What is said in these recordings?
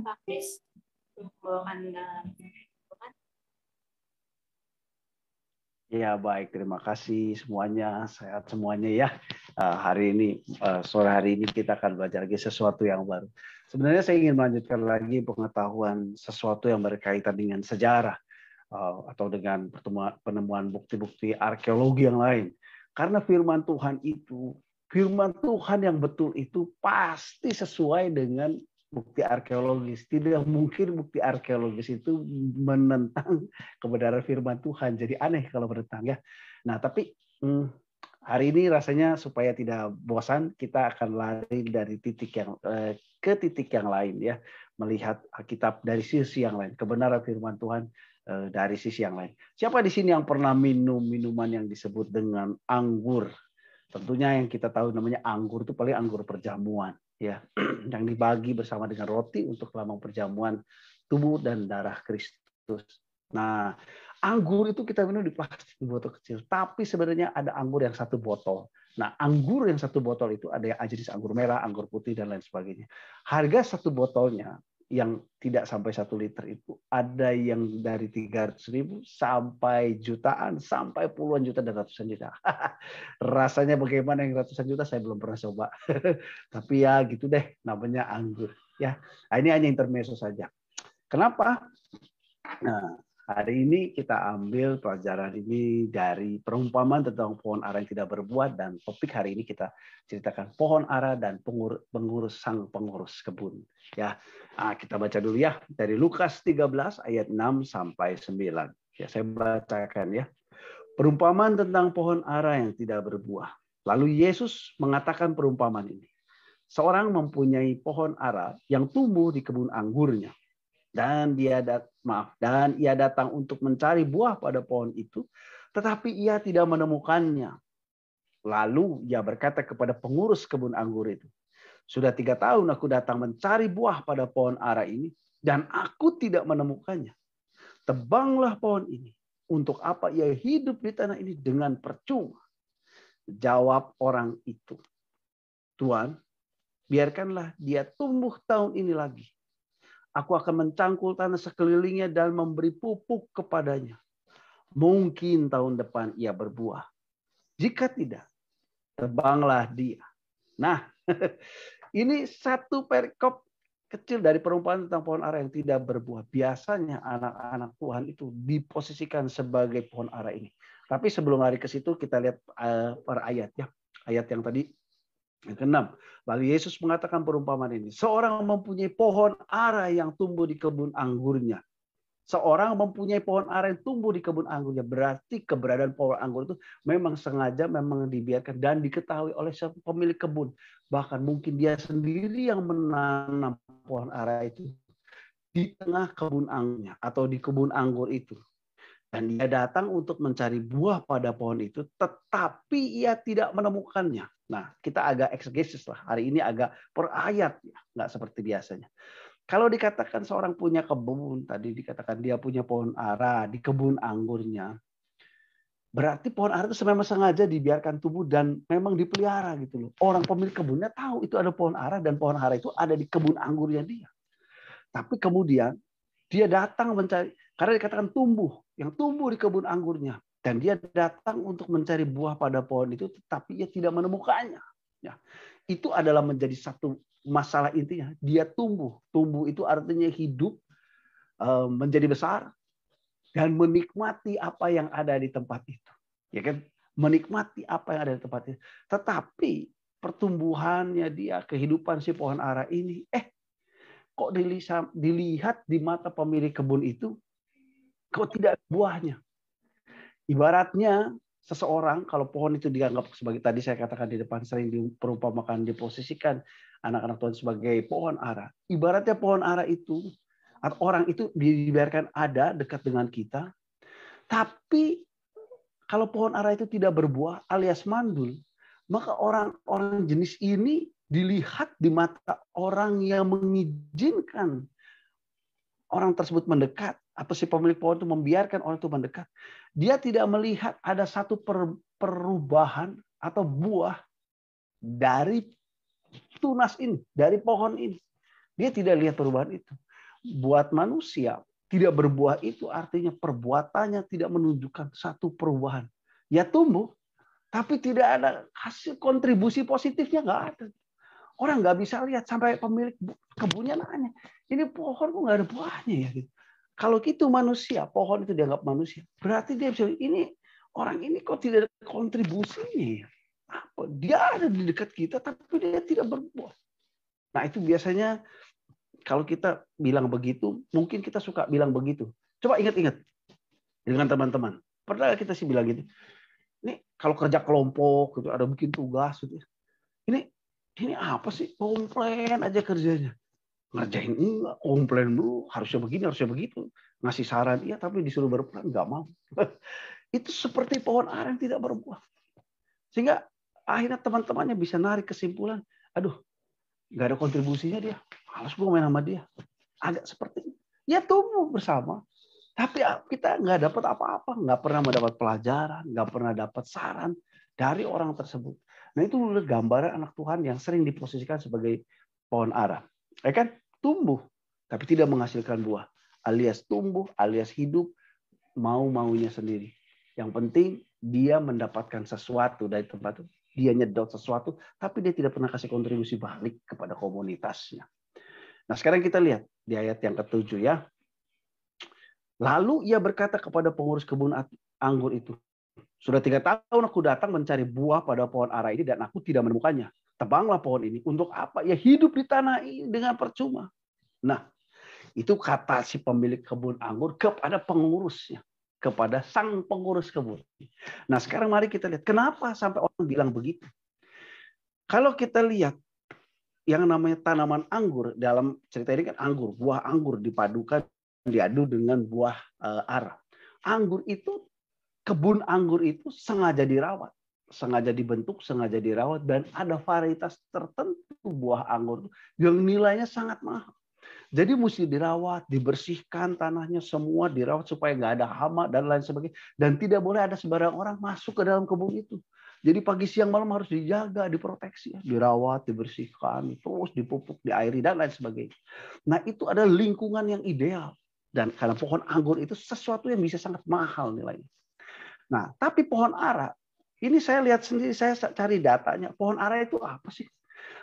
yang praktis Ya baik, terima kasih semuanya, sehat semuanya ya. Uh, hari ini, uh, sore hari ini kita akan belajar lagi sesuatu yang baru. Sebenarnya saya ingin melanjutkan lagi pengetahuan sesuatu yang berkaitan dengan sejarah uh, atau dengan pertemuan, penemuan bukti-bukti arkeologi yang lain. Karena firman Tuhan itu, firman Tuhan yang betul itu pasti sesuai dengan bukti arkeologis. Tidak mungkin bukti arkeologis itu menentang kebenaran firman Tuhan. Jadi aneh kalau menentang ya. Nah, tapi hmm, hari ini rasanya supaya tidak bosan, kita akan lari dari titik yang eh, ke titik yang lain ya, melihat Alkitab dari sisi yang lain, kebenaran firman Tuhan eh, dari sisi yang lain. Siapa di sini yang pernah minum minuman yang disebut dengan anggur? Tentunya yang kita tahu namanya anggur itu paling anggur perjamuan ya yang dibagi bersama dengan roti untuk lambang perjamuan tubuh dan darah Kristus. Nah, anggur itu kita minum di plastik di botol kecil, tapi sebenarnya ada anggur yang satu botol. Nah, anggur yang satu botol itu ada yang jenis anggur merah, anggur putih dan lain sebagainya. Harga satu botolnya yang tidak sampai satu liter itu ada yang dari tiga ratus ribu sampai jutaan sampai puluhan juta dan ratusan juta rasanya bagaimana yang ratusan juta saya belum pernah coba tapi ya gitu deh namanya anggur ya nah, ini hanya intermezzo saja kenapa nah Hari ini kita ambil pelajaran ini dari perumpamaan tentang pohon ara yang tidak berbuat dan topik hari ini kita ceritakan pohon ara dan pengurus, pengurus sang pengurus kebun. Ya, nah, kita baca dulu ya dari Lukas 13 ayat 6 sampai 9. Ya, saya bacakan ya. Perumpamaan tentang pohon ara yang tidak berbuah. Lalu Yesus mengatakan perumpamaan ini. Seorang mempunyai pohon ara yang tumbuh di kebun anggurnya dan dia dat maaf dan ia datang untuk mencari buah pada pohon itu tetapi ia tidak menemukannya lalu ia berkata kepada pengurus kebun anggur itu sudah tiga tahun aku datang mencari buah pada pohon ara ini dan aku tidak menemukannya tebanglah pohon ini untuk apa ia hidup di tanah ini dengan percuma jawab orang itu Tuhan biarkanlah dia tumbuh tahun ini lagi Aku akan mencangkul tanah sekelilingnya dan memberi pupuk kepadanya. Mungkin tahun depan ia berbuah. Jika tidak, terbanglah dia. Nah, ini satu perikop kecil dari perumpamaan tentang pohon ara yang tidak berbuah. Biasanya anak-anak Tuhan itu diposisikan sebagai pohon ara ini. Tapi sebelum lari ke situ kita lihat eh, per ayat ya. Ayat yang tadi yang keenam, lalu Yesus mengatakan perumpamaan ini. Seorang mempunyai pohon ara yang tumbuh di kebun anggurnya. Seorang mempunyai pohon ara yang tumbuh di kebun anggurnya. Berarti keberadaan pohon anggur itu memang sengaja memang dibiarkan dan diketahui oleh pemilik kebun. Bahkan mungkin dia sendiri yang menanam pohon ara itu di tengah kebun anggurnya atau di kebun anggur itu. Dan dia datang untuk mencari buah pada pohon itu, tetapi ia tidak menemukannya. Nah, kita agak eksegesis lah. Hari ini agak per ayat, ya. nggak seperti biasanya. Kalau dikatakan seorang punya kebun, tadi dikatakan dia punya pohon ara di kebun anggurnya, berarti pohon ara itu memang sengaja dibiarkan tubuh dan memang dipelihara gitu loh. Orang pemilik kebunnya tahu itu ada pohon ara dan pohon ara itu ada di kebun anggurnya dia. Tapi kemudian dia datang mencari karena dikatakan tumbuh, yang tumbuh di kebun anggurnya. Dan dia datang untuk mencari buah pada pohon itu, tetapi ia tidak menemukannya. Ya. Itu adalah menjadi satu masalah intinya. Dia tumbuh. Tumbuh itu artinya hidup, eh, menjadi besar, dan menikmati apa yang ada di tempat itu. Ya kan? Menikmati apa yang ada di tempat itu. Tetapi pertumbuhannya dia, kehidupan si pohon ara ini, eh kok dilihat di mata pemilik kebun itu Kau tidak ada buahnya. Ibaratnya seseorang kalau pohon itu dianggap sebagai tadi saya katakan di depan sering diperumpamakan diposisikan anak-anak Tuhan sebagai pohon ara. Ibaratnya pohon ara itu atau orang itu dibiarkan ada dekat dengan kita, tapi kalau pohon ara itu tidak berbuah alias mandul, maka orang-orang jenis ini dilihat di mata orang yang mengizinkan orang tersebut mendekat atau si pemilik pohon itu membiarkan orang itu mendekat. Dia tidak melihat ada satu perubahan atau buah dari tunas ini, dari pohon ini. Dia tidak lihat perubahan itu. Buat manusia, tidak berbuah itu artinya perbuatannya tidak menunjukkan satu perubahan. Ya tumbuh, tapi tidak ada hasil kontribusi positifnya nggak ada. Orang nggak bisa lihat sampai pemilik kebunnya nanya, ini pohon kok nggak ada buahnya ya. Gitu kalau itu manusia, pohon itu dianggap manusia. Berarti dia bisa, ini orang ini kok tidak ada kontribusinya. Ya? Apa? Dia ada di dekat kita, tapi dia tidak berbuat. Nah itu biasanya kalau kita bilang begitu, mungkin kita suka bilang begitu. Coba ingat-ingat dengan teman-teman. Pernah kita sih bilang gitu. Ini kalau kerja kelompok, gitu, ada bikin tugas. Gitu. Ya. Ini ini apa sih komplain aja kerjanya ngerjain enggak, komplain dulu, harusnya begini, harusnya begitu. Ngasih saran, iya tapi disuruh berperan, nggak mau. itu seperti pohon aren tidak berbuah. Sehingga akhirnya teman-temannya bisa narik kesimpulan, aduh, nggak ada kontribusinya dia, harus gue main sama dia. Agak seperti, ya tumbuh bersama. Tapi ah, kita nggak dapat apa-apa, nggak pernah mendapat pelajaran, nggak pernah dapat saran dari orang tersebut. Nah itu gambaran anak Tuhan yang sering diposisikan sebagai pohon aren Ya kan? tumbuh tapi tidak menghasilkan buah alias tumbuh alias hidup mau-maunya sendiri. Yang penting dia mendapatkan sesuatu dari tempat itu. Dia nyedot sesuatu, tapi dia tidak pernah kasih kontribusi balik kepada komunitasnya. Nah sekarang kita lihat di ayat yang ketujuh ya. Lalu ia berkata kepada pengurus kebun anggur itu, sudah tiga tahun aku datang mencari buah pada pohon ara ini dan aku tidak menemukannya tebanglah pohon ini untuk apa? Ya hidup di tanah ini dengan percuma. Nah, itu kata si pemilik kebun anggur kepada pengurusnya, kepada sang pengurus kebun. Nah, sekarang mari kita lihat kenapa sampai orang bilang begitu. Kalau kita lihat yang namanya tanaman anggur dalam cerita ini kan anggur, buah anggur dipadukan diadu dengan buah eh, arah. Anggur itu kebun anggur itu sengaja dirawat sengaja dibentuk, sengaja dirawat, dan ada varietas tertentu buah anggur yang nilainya sangat mahal. Jadi mesti dirawat, dibersihkan tanahnya semua, dirawat supaya nggak ada hama dan lain sebagainya. Dan tidak boleh ada sebarang orang masuk ke dalam kebun itu. Jadi pagi siang malam harus dijaga, diproteksi, dirawat, dibersihkan, terus dipupuk, diairi dan lain sebagainya. Nah itu ada lingkungan yang ideal. Dan karena pohon anggur itu sesuatu yang bisa sangat mahal nilainya. Nah, tapi pohon ara ini saya lihat sendiri, saya cari datanya. Pohon ara itu apa sih?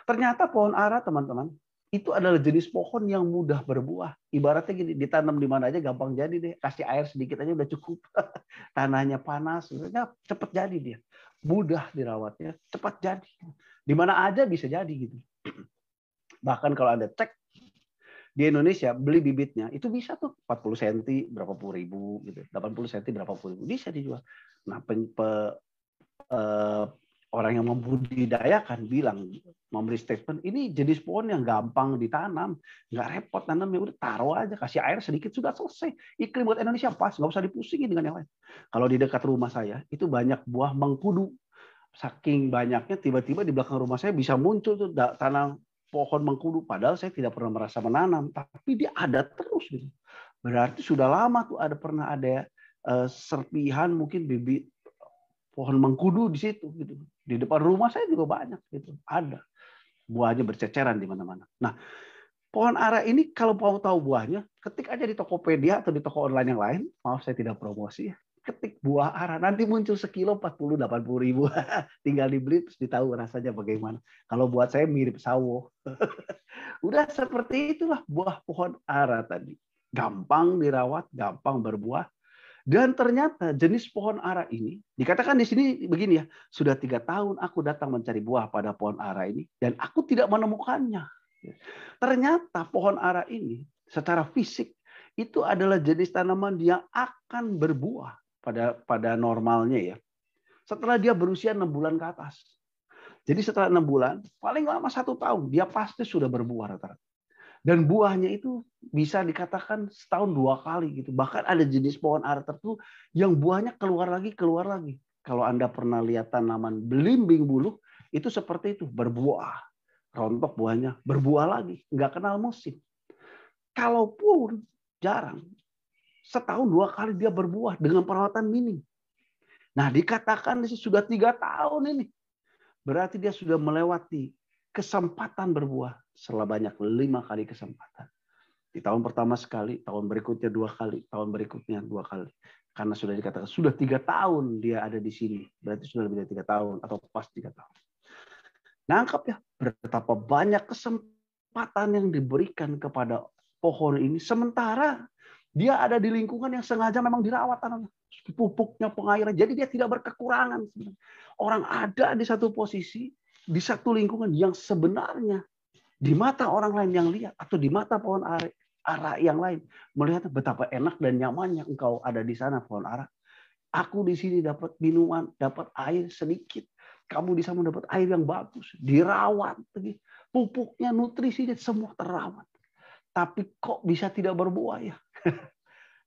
Ternyata pohon ara, teman-teman, itu adalah jenis pohon yang mudah berbuah. Ibaratnya gini, ditanam di mana aja gampang jadi deh. Kasih air sedikit aja udah cukup. Tanahnya panas, sebenarnya cepat jadi dia. Mudah dirawatnya, cepat jadi. Di mana aja bisa jadi gitu. Bahkan kalau Anda cek di Indonesia beli bibitnya itu bisa tuh 40 cm berapa puluh ribu gitu, 80 cm berapa puluh ribu bisa dijual. Nah, pe, pe, eh, orang yang membudidayakan bilang memberi statement ini jenis pohon yang gampang ditanam, nggak repot tanam ya udah taruh aja kasih air sedikit sudah selesai. Iklim buat Indonesia pas, nggak usah dipusingin dengan yang lain. Kalau di dekat rumah saya itu banyak buah mengkudu. Saking banyaknya tiba-tiba di belakang rumah saya bisa muncul tuh tanam pohon mengkudu padahal saya tidak pernah merasa menanam, tapi dia ada terus gitu. Berarti sudah lama tuh ada pernah ada eh, serpihan mungkin bibit pohon mengkudu di situ gitu. Di depan rumah saya juga banyak gitu. Ada. Buahnya berceceran di mana-mana. Nah, pohon ara ini kalau mau tahu buahnya, ketik aja di Tokopedia atau di toko online yang lain. Maaf saya tidak promosi ya. Ketik buah ara nanti muncul sekilo 40 80 ribu. Tinggal dibeli terus ditahu rasanya bagaimana. Kalau buat saya mirip sawo. Udah seperti itulah buah pohon ara tadi. Gampang dirawat, gampang berbuah, dan ternyata jenis pohon ara ini dikatakan di sini begini ya, sudah tiga tahun aku datang mencari buah pada pohon ara ini dan aku tidak menemukannya. Ternyata pohon ara ini secara fisik itu adalah jenis tanaman yang akan berbuah pada pada normalnya ya. Setelah dia berusia enam bulan ke atas. Jadi setelah enam bulan, paling lama satu tahun, dia pasti sudah berbuah rata-rata dan buahnya itu bisa dikatakan setahun dua kali gitu. Bahkan ada jenis pohon ara tertentu yang buahnya keluar lagi keluar lagi. Kalau anda pernah lihat tanaman belimbing buluh itu seperti itu berbuah, rontok buahnya berbuah lagi, nggak kenal musim. Kalaupun jarang, setahun dua kali dia berbuah dengan perawatan mini. Nah dikatakan sudah tiga tahun ini, berarti dia sudah melewati kesempatan berbuah banyak lima kali kesempatan. Di tahun pertama sekali, tahun berikutnya dua kali, tahun berikutnya dua kali. Karena sudah dikatakan sudah tiga tahun dia ada di sini, berarti sudah lebih dari tiga tahun atau pas tiga tahun. Nangkap ya betapa banyak kesempatan yang diberikan kepada pohon ini sementara dia ada di lingkungan yang sengaja memang dirawat tanamnya pupuknya pengairan jadi dia tidak berkekurangan orang ada di satu posisi di satu lingkungan yang sebenarnya di mata orang lain yang lihat atau di mata pohon ara, ara yang lain melihat betapa enak dan nyamannya engkau ada di sana pohon ara. Aku di sini dapat minuman, dapat air sedikit. Kamu di sana dapat air yang bagus, dirawat, pupuknya, nutrisinya semua terawat. Tapi kok bisa tidak berbuah ya?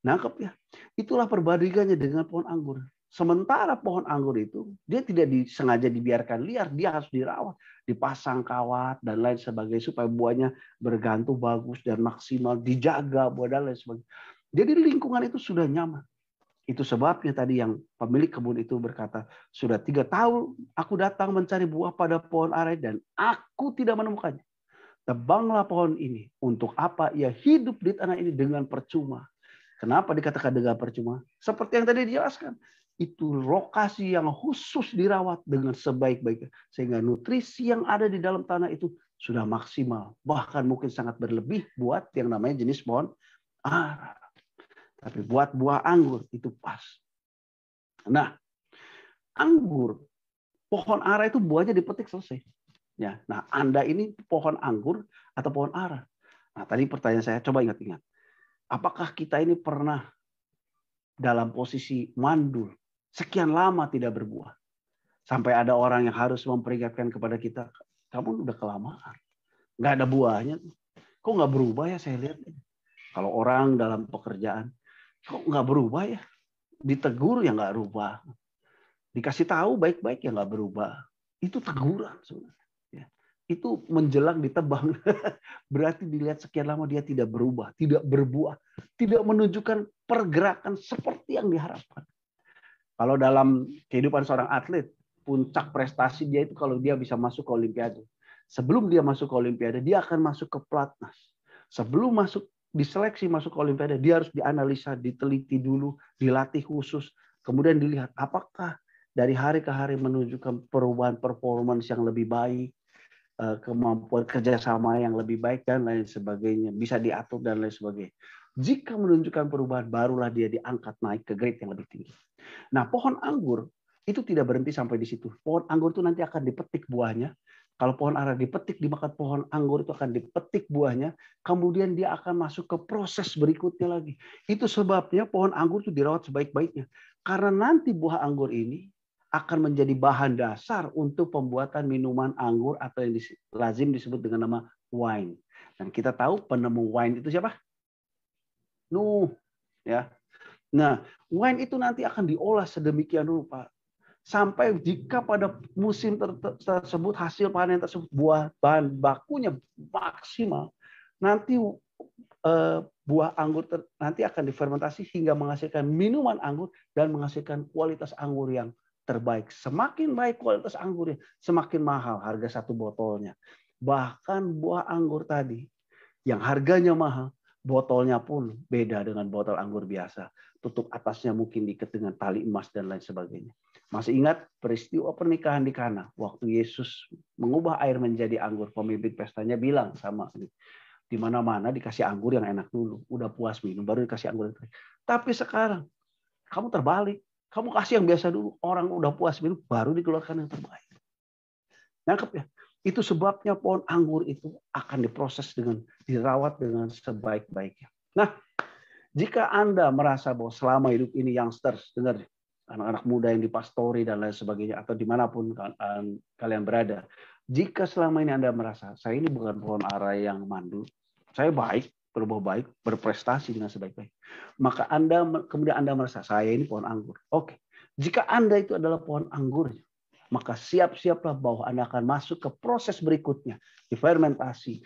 Nangkep ya? Itulah perbandingannya dengan pohon anggur. Sementara pohon anggur itu dia tidak disengaja dibiarkan liar, dia harus dirawat, dipasang kawat dan lain sebagainya supaya buahnya bergantung bagus dan maksimal, dijaga buah dan lain sebagainya. Jadi lingkungan itu sudah nyaman. Itu sebabnya tadi yang pemilik kebun itu berkata, sudah tiga tahun aku datang mencari buah pada pohon aren dan aku tidak menemukannya. Tebanglah pohon ini. Untuk apa ia hidup di tanah ini dengan percuma? Kenapa dikatakan dengan percuma? Seperti yang tadi dijelaskan itu lokasi yang khusus dirawat dengan sebaik-baiknya sehingga nutrisi yang ada di dalam tanah itu sudah maksimal bahkan mungkin sangat berlebih buat yang namanya jenis pohon ara tapi buat buah anggur itu pas nah anggur pohon ara itu buahnya dipetik selesai ya nah anda ini pohon anggur atau pohon ara nah tadi pertanyaan saya coba ingat-ingat apakah kita ini pernah dalam posisi mandul Sekian lama tidak berbuah. Sampai ada orang yang harus memperingatkan kepada kita, kamu udah kelamaan. Nggak ada buahnya. Kok nggak berubah ya saya lihat. Kalau orang dalam pekerjaan, kok nggak berubah ya? Ditegur ya nggak berubah. Dikasih tahu baik-baik ya nggak berubah. Itu teguran sebenarnya. Ya. Itu menjelang ditebang. Berarti dilihat sekian lama dia tidak berubah, tidak berbuah, tidak menunjukkan pergerakan seperti yang diharapkan. Kalau dalam kehidupan seorang atlet, puncak prestasi dia itu kalau dia bisa masuk ke Olimpiade. Sebelum dia masuk ke Olimpiade, dia akan masuk ke pelatnas. Sebelum masuk diseleksi masuk ke Olimpiade, dia harus dianalisa, diteliti dulu, dilatih khusus, kemudian dilihat apakah dari hari ke hari menunjukkan perubahan performance yang lebih baik, eh, kemampuan kerjasama yang lebih baik dan lain sebagainya, bisa diatur dan lain sebagainya. Jika menunjukkan perubahan, barulah dia diangkat naik ke grade yang lebih tinggi. Nah, pohon anggur itu tidak berhenti sampai di situ. Pohon anggur itu nanti akan dipetik buahnya. Kalau pohon arah dipetik, dimakan pohon anggur itu akan dipetik buahnya. Kemudian dia akan masuk ke proses berikutnya lagi. Itu sebabnya pohon anggur itu dirawat sebaik-baiknya. Karena nanti buah anggur ini akan menjadi bahan dasar untuk pembuatan minuman anggur atau yang lazim disebut dengan nama wine. Dan kita tahu penemu wine itu siapa? Nuh. Ya. Nah, wine itu nanti akan diolah sedemikian rupa sampai jika pada musim tersebut hasil panen tersebut buah bahan bakunya maksimal, nanti eh, buah anggur nanti akan difermentasi hingga menghasilkan minuman anggur dan menghasilkan kualitas anggur yang terbaik. Semakin baik kualitas anggurnya, semakin mahal harga satu botolnya. Bahkan buah anggur tadi yang harganya mahal Botolnya pun beda dengan botol anggur biasa. Tutup atasnya mungkin diikat dengan tali emas dan lain sebagainya. Masih ingat peristiwa pernikahan di Kana waktu Yesus mengubah air menjadi anggur. Pemimpin pestanya bilang sama di mana-mana dikasih anggur yang enak dulu. Udah puas minum baru dikasih anggur yang Tapi sekarang kamu terbalik. Kamu kasih yang biasa dulu. Orang udah puas minum baru dikeluarkan yang terbaik. Nangkep ya? Itu sebabnya pohon anggur itu akan diproses dengan dirawat dengan sebaik-baiknya. Nah, jika Anda merasa bahwa selama hidup ini youngsters, dengar anak-anak muda yang dipastori dan lain sebagainya, atau dimanapun kalian berada, jika selama ini Anda merasa, saya ini bukan pohon arai yang mandul, saya baik, berbuah baik, berprestasi dengan sebaik-baik. Maka Anda kemudian Anda merasa saya ini pohon anggur. Oke. Jika Anda itu adalah pohon anggurnya, maka siap-siaplah bahwa Anda akan masuk ke proses berikutnya, fermentasi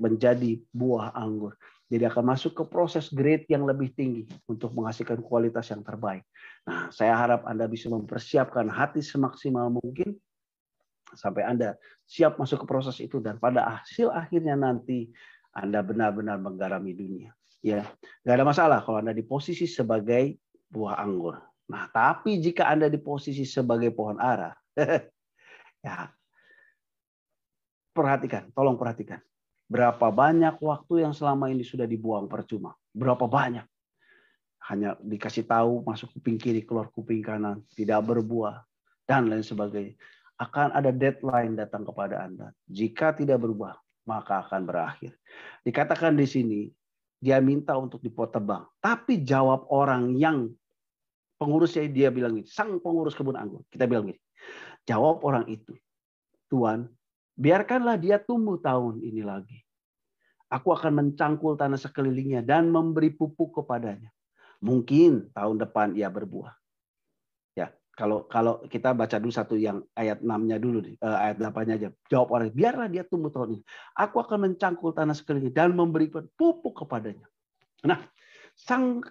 menjadi buah anggur. Jadi akan masuk ke proses grade yang lebih tinggi untuk menghasilkan kualitas yang terbaik. Nah, saya harap Anda bisa mempersiapkan hati semaksimal mungkin sampai Anda siap masuk ke proses itu dan pada hasil akhirnya nanti Anda benar-benar menggarami dunia. Ya, nggak ada masalah kalau Anda di posisi sebagai buah anggur. Nah, tapi jika Anda di posisi sebagai pohon ara, ya. Perhatikan, tolong perhatikan. Berapa banyak waktu yang selama ini sudah dibuang percuma? Berapa banyak? Hanya dikasih tahu masuk kuping kiri, keluar kuping kanan, tidak berbuah dan lain sebagainya. Akan ada deadline datang kepada Anda. Jika tidak berubah, maka akan berakhir. Dikatakan di sini, dia minta untuk dipotong tebang. Tapi jawab orang yang pengurusnya dia bilang ini, sang pengurus kebun anggur. Kita bilang ini. Jawab orang itu, Tuhan, biarkanlah dia tumbuh tahun ini lagi. Aku akan mencangkul tanah sekelilingnya dan memberi pupuk kepadanya. Mungkin tahun depan ia berbuah. Ya, kalau kalau kita baca dulu satu yang ayat 6-nya dulu eh, ayat 8-nya aja. Jawab orang, biarlah dia tumbuh tahun ini. Aku akan mencangkul tanah sekelilingnya dan memberi pupuk kepadanya. Nah, sang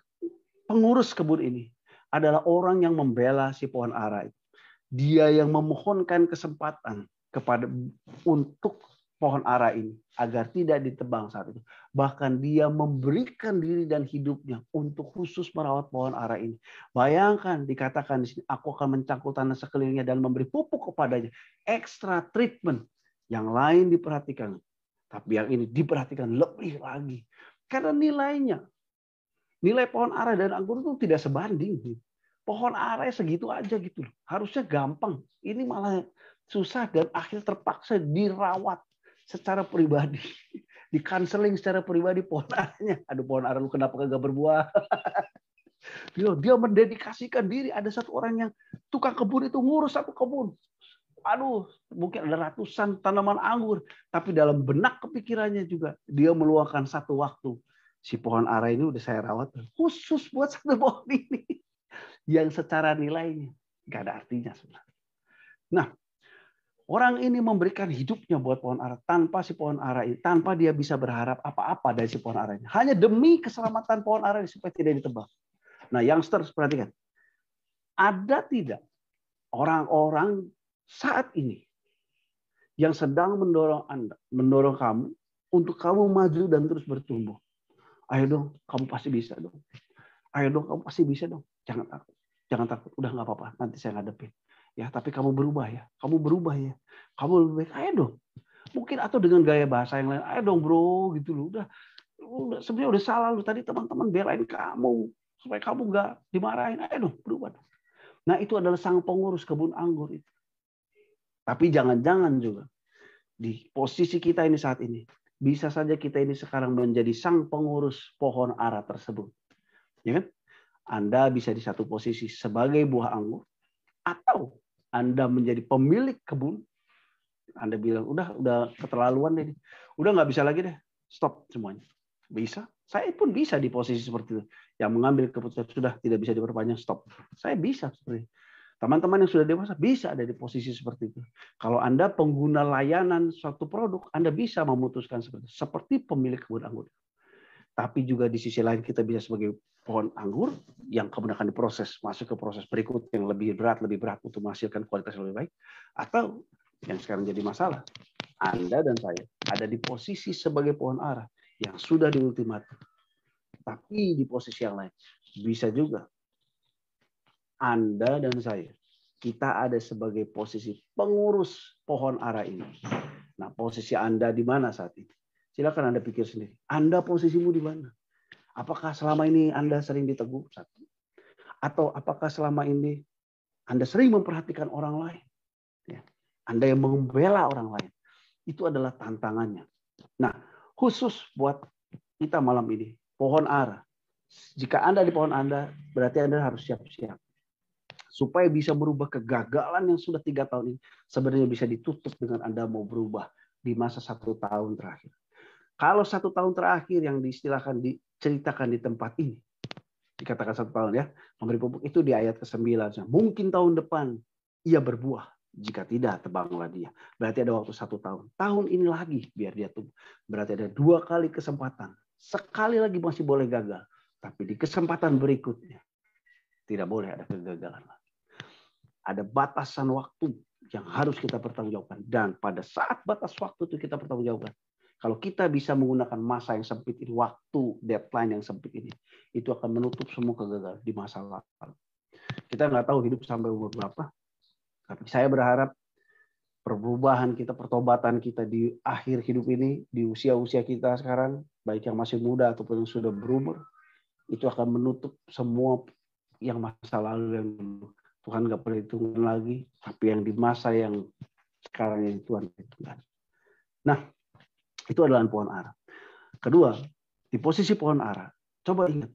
pengurus kebun ini adalah orang yang membela si pohon ara itu dia yang memohonkan kesempatan kepada untuk pohon ara ini agar tidak ditebang saat itu. Bahkan dia memberikan diri dan hidupnya untuk khusus merawat pohon ara ini. Bayangkan dikatakan di sini, aku akan mencangkul tanah sekelilingnya dan memberi pupuk kepadanya. Extra treatment. Yang lain diperhatikan. Tapi yang ini diperhatikan lebih lagi. Karena nilainya. Nilai pohon ara dan anggur itu tidak sebanding pohon ara segitu aja gitu loh. Harusnya gampang. Ini malah susah dan akhir terpaksa dirawat secara pribadi. Di counseling secara pribadi pohon arenya. Aduh pohon ara lu kenapa kagak berbuah? dia, dia mendedikasikan diri. Ada satu orang yang tukang kebun itu ngurus satu kebun. Aduh, mungkin ada ratusan tanaman anggur, tapi dalam benak kepikirannya juga dia meluangkan satu waktu. Si pohon ara ini udah saya rawat khusus buat satu pohon ini yang secara nilainya nggak ada artinya sebenarnya. Nah, orang ini memberikan hidupnya buat pohon ara tanpa si pohon ara ini, tanpa dia bisa berharap apa-apa dari si pohon ara ini. Hanya demi keselamatan pohon ara ini supaya tidak ditebang. Nah, yang terus perhatikan. Ada tidak orang-orang saat ini yang sedang mendorong Anda, mendorong kamu untuk kamu maju dan terus bertumbuh. Ayo dong, kamu pasti bisa dong. Ayo dong, kamu pasti bisa dong jangan takut jangan takut udah nggak apa-apa nanti saya ngadepin ya tapi kamu berubah ya kamu berubah ya kamu lebih baik ayo dong mungkin atau dengan gaya bahasa yang lain ayo dong bro gitu loh udah udah sebenarnya udah salah lu tadi teman-teman belain kamu supaya kamu nggak dimarahin ayo dong berubah dong. nah itu adalah sang pengurus kebun anggur itu tapi jangan-jangan juga di posisi kita ini saat ini bisa saja kita ini sekarang menjadi sang pengurus pohon ara tersebut ya kan anda bisa di satu posisi sebagai buah anggur atau Anda menjadi pemilik kebun. Anda bilang udah udah keterlaluan ini, udah nggak bisa lagi deh, stop semuanya. Bisa, saya pun bisa di posisi seperti itu. Yang mengambil keputusan sudah tidak bisa diperpanjang, stop. Saya bisa seperti itu. Teman-teman yang sudah dewasa bisa ada di posisi seperti itu. Kalau Anda pengguna layanan suatu produk, Anda bisa memutuskan seperti itu. seperti pemilik kebun anggur. Tapi juga di sisi lain kita bisa sebagai pohon anggur yang kemudian akan diproses masuk ke proses berikut yang lebih berat lebih berat untuk menghasilkan kualitas yang lebih baik atau yang sekarang jadi masalah anda dan saya ada di posisi sebagai pohon ara yang sudah di ultimatum tapi di posisi yang lain bisa juga anda dan saya kita ada sebagai posisi pengurus pohon ara ini nah posisi anda di mana saat ini silakan anda pikir sendiri anda posisimu di mana Apakah selama ini Anda sering ditegur? Satu. Atau apakah selama ini Anda sering memperhatikan orang lain? Ya. Anda yang membela orang lain. Itu adalah tantangannya. Nah, khusus buat kita malam ini, pohon ara. Jika Anda di pohon Anda, berarti Anda harus siap-siap. Supaya bisa merubah kegagalan yang sudah tiga tahun ini, sebenarnya bisa ditutup dengan Anda mau berubah di masa satu tahun terakhir. Kalau satu tahun terakhir yang diistilahkan di ceritakan di tempat ini. Dikatakan satu tahun ya, memberi pupuk itu di ayat ke-9. Mungkin tahun depan ia berbuah. Jika tidak, tebanglah dia. Berarti ada waktu satu tahun. Tahun ini lagi biar dia tumbuh. Berarti ada dua kali kesempatan. Sekali lagi masih boleh gagal. Tapi di kesempatan berikutnya, tidak boleh ada kegagalan lagi. Ada batasan waktu yang harus kita pertanggungjawabkan. Dan pada saat batas waktu itu kita pertanggungjawabkan, kalau kita bisa menggunakan masa yang sempit ini, waktu deadline yang sempit ini, itu akan menutup semua kegagalan di masa lalu. Kita nggak tahu hidup sampai umur berapa, tapi saya berharap perubahan kita, pertobatan kita di akhir hidup ini, di usia-usia kita sekarang, baik yang masih muda ataupun yang sudah berumur, itu akan menutup semua yang masa lalu yang Tuhan nggak perhitungkan lagi, tapi yang di masa yang sekarang ini Tuhan perhitungkan. Nah, itu adalah pohon ara. Kedua, di posisi pohon ara. Coba ingat.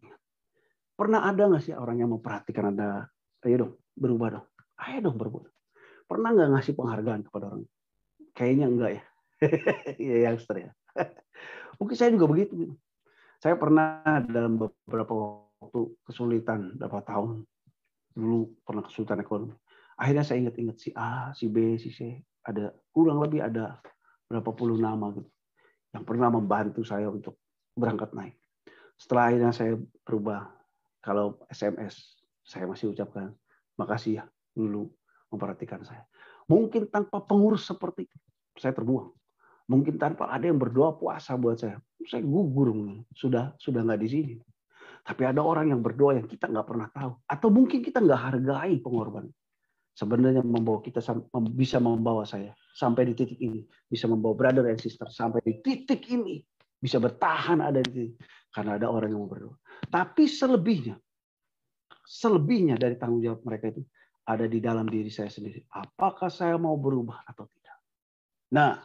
Pernah ada nggak sih orang yang memperhatikan ada, ayo dong, berubah dong. Ayo dong berubah. Pernah nggak ngasih penghargaan kepada orang? Kayaknya enggak ya. Iya youngster iya, ya. Mungkin saya juga begitu. Saya pernah dalam beberapa waktu kesulitan beberapa tahun dulu pernah kesulitan ekonomi. Akhirnya saya ingat-ingat si A, si B, si C, ada kurang lebih ada berapa puluh nama gitu yang pernah membantu saya untuk berangkat naik. Setelah akhirnya saya berubah, kalau SMS saya masih ucapkan makasih ya dulu memperhatikan saya. Mungkin tanpa pengurus seperti itu, saya terbuang. Mungkin tanpa ada yang berdoa puasa buat saya, saya gugur sudah sudah nggak di sini. Tapi ada orang yang berdoa yang kita nggak pernah tahu, atau mungkin kita nggak hargai pengorbanan sebenarnya membawa kita bisa membawa saya sampai di titik ini, bisa membawa brother and sister sampai di titik ini, bisa bertahan ada di titik karena ada orang yang mau berdoa. Tapi selebihnya, selebihnya dari tanggung jawab mereka itu ada di dalam diri saya sendiri. Apakah saya mau berubah atau tidak? Nah,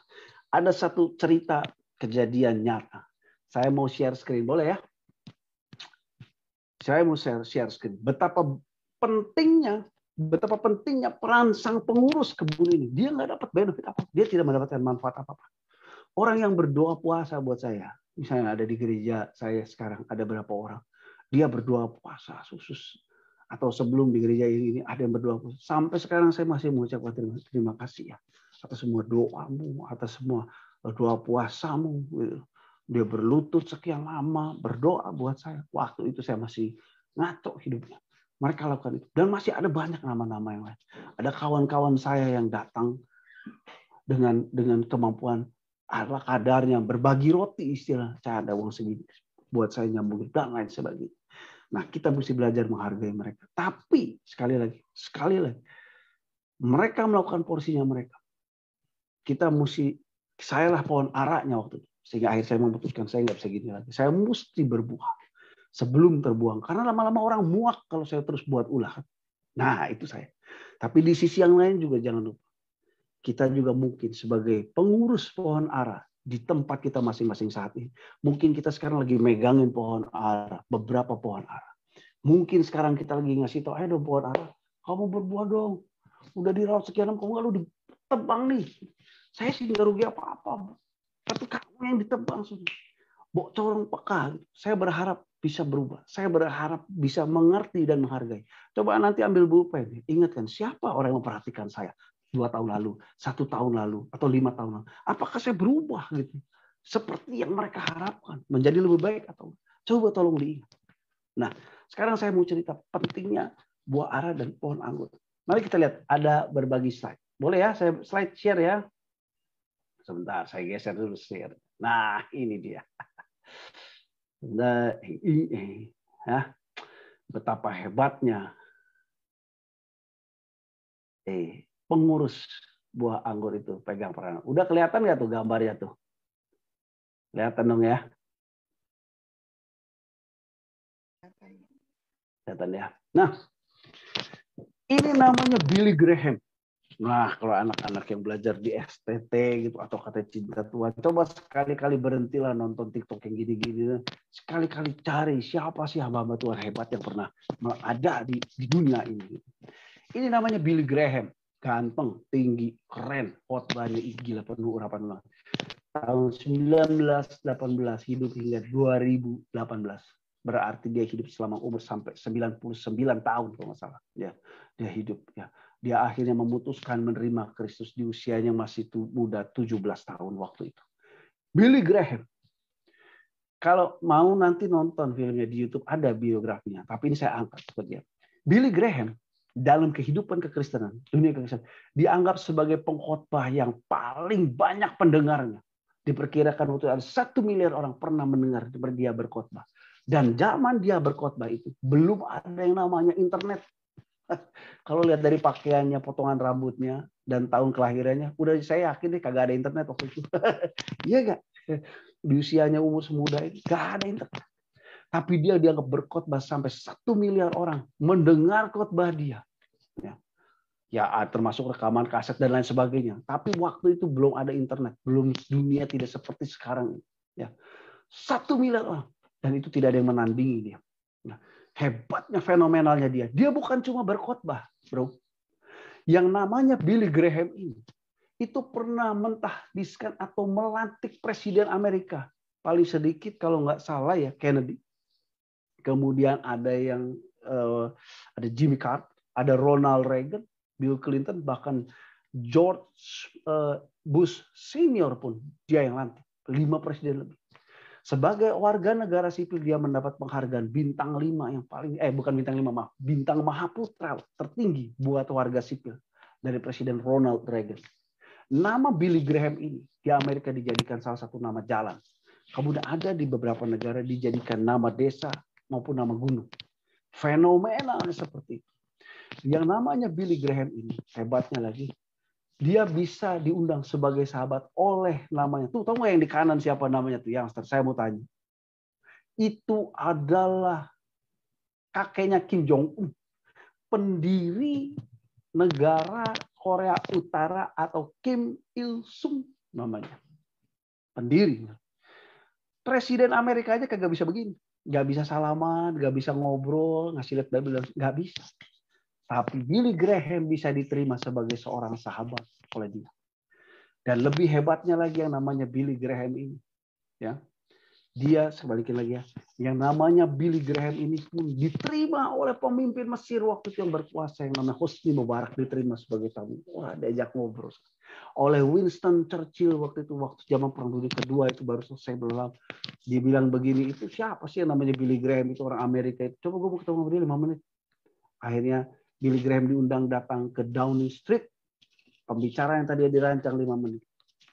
ada satu cerita kejadian nyata. Saya mau share screen, boleh ya? Saya mau share, share screen. Betapa pentingnya betapa pentingnya peran sang pengurus kebun ini. Dia nggak dapat benefit apa, dia tidak mendapatkan manfaat apa-apa. Orang yang berdoa puasa buat saya, misalnya ada di gereja saya sekarang ada berapa orang, dia berdoa puasa khusus atau sebelum di gereja ini ada yang berdoa puasa. Sampai sekarang saya masih mengucapkan terima, terima kasih ya atas semua doamu, atas semua eh, doa puasamu. Gitu. Dia berlutut sekian lama berdoa buat saya. Waktu itu saya masih ngaco hidupnya mereka lakukan itu. Dan masih ada banyak nama-nama yang lain. Ada kawan-kawan saya yang datang dengan dengan kemampuan ala kadarnya berbagi roti istilah saya ada uang segini buat saya nyambung dan lain sebagainya. Nah kita mesti belajar menghargai mereka. Tapi sekali lagi, sekali lagi mereka melakukan porsinya mereka. Kita mesti saya lah pohon araknya waktu itu sehingga akhir saya memutuskan saya nggak bisa gini lagi. Saya mesti berbuah sebelum terbuang. Karena lama-lama orang muak kalau saya terus buat ulah. Nah, itu saya. Tapi di sisi yang lain juga jangan lupa. Kita juga mungkin sebagai pengurus pohon ara di tempat kita masing-masing saat ini. Mungkin kita sekarang lagi megangin pohon ara, beberapa pohon ara. Mungkin sekarang kita lagi ngasih tau, ayo dong pohon ara, kamu berbuah dong. Udah dirawat sekian lama, kamu lalu ditebang nih. Saya sih nggak rugi apa-apa. Tapi kamu yang ditebang. Bok corong peka. Saya berharap bisa berubah. Saya berharap bisa mengerti dan menghargai. Coba nanti ambil bulpen, ingatkan siapa orang yang memperhatikan saya dua tahun lalu, satu tahun lalu, atau lima tahun lalu. Apakah saya berubah gitu? Seperti yang mereka harapkan, menjadi lebih baik atau coba tolong diingat. Nah, sekarang saya mau cerita pentingnya buah ara dan pohon anggur. Mari kita lihat ada berbagi slide. Boleh ya, saya slide share ya. Sebentar, saya geser dulu share. Nah, ini dia. Nah, ya, betapa hebatnya eh, pengurus buah anggur itu pegang peranan. Udah kelihatan nggak tuh gambarnya tuh? Kelihatan dong ya. Kelihatan ya. Nah, ini namanya Billy Graham. Nah, kalau anak-anak yang belajar di STT gitu atau kata cinta tua, coba sekali-kali berhentilah nonton TikTok yang gini-gini. Sekali-kali cari siapa sih hamba-hamba Tuhan hebat yang pernah ada di, di dunia ini. Ini namanya Billy Graham. Ganteng, tinggi, keren, khotbahnya gila penuh urapan Tahun 1918 hidup hingga 2018. Berarti dia hidup selama umur sampai 99 tahun kalau nggak salah. Ya, dia hidup ya dia akhirnya memutuskan menerima Kristus di usianya masih muda 17 tahun waktu itu. Billy Graham. Kalau mau nanti nonton filmnya di YouTube ada biografinya, tapi ini saya angkat seperti ya. Billy Graham dalam kehidupan kekristenan, dunia kekristenan, dianggap sebagai pengkhotbah yang paling banyak pendengarnya. Diperkirakan waktu itu ada satu miliar orang pernah mendengar dia berkhotbah. Dan zaman dia berkhotbah itu belum ada yang namanya internet kalau lihat dari pakaiannya, potongan rambutnya, dan tahun kelahirannya, udah saya yakin nih kagak ada internet waktu itu. iya nggak? Di usianya umur semuda ini, gak ada internet. Tapi dia dianggap berkhotbah sampai satu miliar orang mendengar khotbah dia. Ya. ya termasuk rekaman kaset dan lain sebagainya. Tapi waktu itu belum ada internet, belum dunia tidak seperti sekarang. Ya. Satu miliar orang dan itu tidak ada yang menandingi dia. Nah, hebatnya fenomenalnya dia. Dia bukan cuma berkhotbah, bro. Yang namanya Billy Graham ini itu pernah mentahbiskan atau melantik presiden Amerika paling sedikit kalau nggak salah ya Kennedy. Kemudian ada yang eh, ada Jimmy Carter, ada Ronald Reagan, Bill Clinton, bahkan George eh, Bush senior pun dia yang lantik. Lima presiden lebih. Sebagai warga negara sipil dia mendapat penghargaan bintang 5 yang paling eh bukan bintang 5 maaf, bintang Mahaputra tertinggi buat warga sipil dari Presiden Ronald Reagan. Nama Billy Graham ini di Amerika dijadikan salah satu nama jalan. Kemudian ada di beberapa negara dijadikan nama desa maupun nama gunung. Fenomena seperti itu. Yang namanya Billy Graham ini hebatnya lagi dia bisa diundang sebagai sahabat oleh namanya. Tuh, tahu yang di kanan siapa namanya tuh? Yang saya mau tanya. Itu adalah kakeknya Kim Jong Un, pendiri negara Korea Utara atau Kim Il Sung namanya. Pendiri. Presiden Amerika aja kagak bisa begini. Nggak bisa salaman, nggak bisa ngobrol, ngasih lihat dan nggak bisa. Tapi Billy Graham bisa diterima sebagai seorang sahabat oleh dia. Dan lebih hebatnya lagi yang namanya Billy Graham ini. Ya, dia sebalikin lagi ya, yang namanya Billy Graham ini pun diterima oleh pemimpin Mesir waktu itu yang berkuasa yang namanya Hosni Mubarak diterima sebagai tamu. Wah, diajak ngobrol. Oleh Winston Churchill waktu itu waktu zaman perang dunia kedua itu baru selesai belum. Dibilang begini itu siapa sih yang namanya Billy Graham itu orang Amerika itu. Coba gue ketemu sama dia lima menit. Akhirnya Billy Graham diundang datang ke Downing Street. Pembicara yang tadi dirancang 5 menit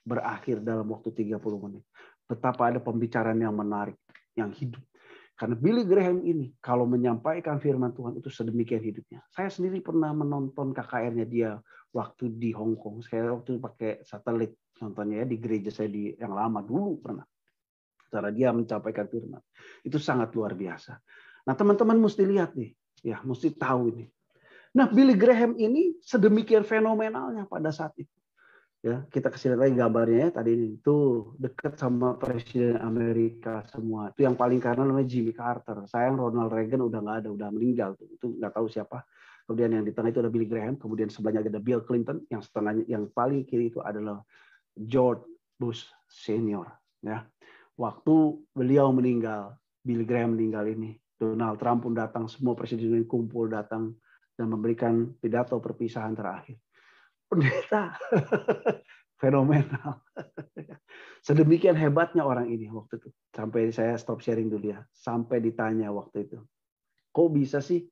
berakhir dalam waktu 30 menit. Betapa ada pembicaraan yang menarik, yang hidup. Karena Billy Graham ini kalau menyampaikan firman Tuhan itu sedemikian hidupnya. Saya sendiri pernah menonton KKR-nya dia waktu di Hong Kong. Saya waktu pakai satelit nontonnya ya di gereja saya di yang lama dulu pernah. Cara dia mencapaikan firman. Itu sangat luar biasa. Nah, teman-teman mesti lihat nih. Ya, mesti tahu ini. Nah, Billy Graham ini sedemikian fenomenalnya pada saat itu. Ya, kita kasih lagi gambarnya ya tadi itu dekat sama presiden Amerika semua. Itu yang paling karena namanya Jimmy Carter. Sayang Ronald Reagan udah nggak ada, udah meninggal. Itu nggak tahu siapa. Kemudian yang di tengah itu ada Billy Graham, kemudian sebelahnya ada Bill Clinton, yang setengahnya yang paling kiri itu adalah George Bush senior. Ya, waktu beliau meninggal, Billy Graham meninggal ini, Donald Trump pun datang, semua presiden kumpul datang dan memberikan pidato perpisahan terakhir. Pendeta fenomenal. Sedemikian hebatnya orang ini waktu itu. Sampai saya stop sharing dulu ya. Sampai ditanya waktu itu. Kok bisa sih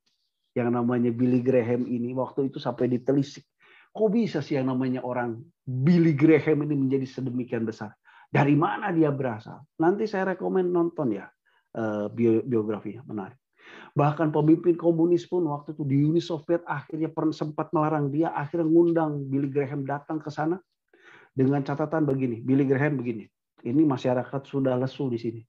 yang namanya Billy Graham ini waktu itu sampai ditelisik. Kok bisa sih yang namanya orang Billy Graham ini menjadi sedemikian besar? Dari mana dia berasal? Nanti saya rekomend nonton ya eh, biografinya. Menarik. Bahkan pemimpin komunis pun waktu itu di Uni Soviet akhirnya sempat melarang dia, akhirnya ngundang Billy Graham datang ke sana dengan catatan begini, Billy Graham begini, ini masyarakat sudah lesu di sini.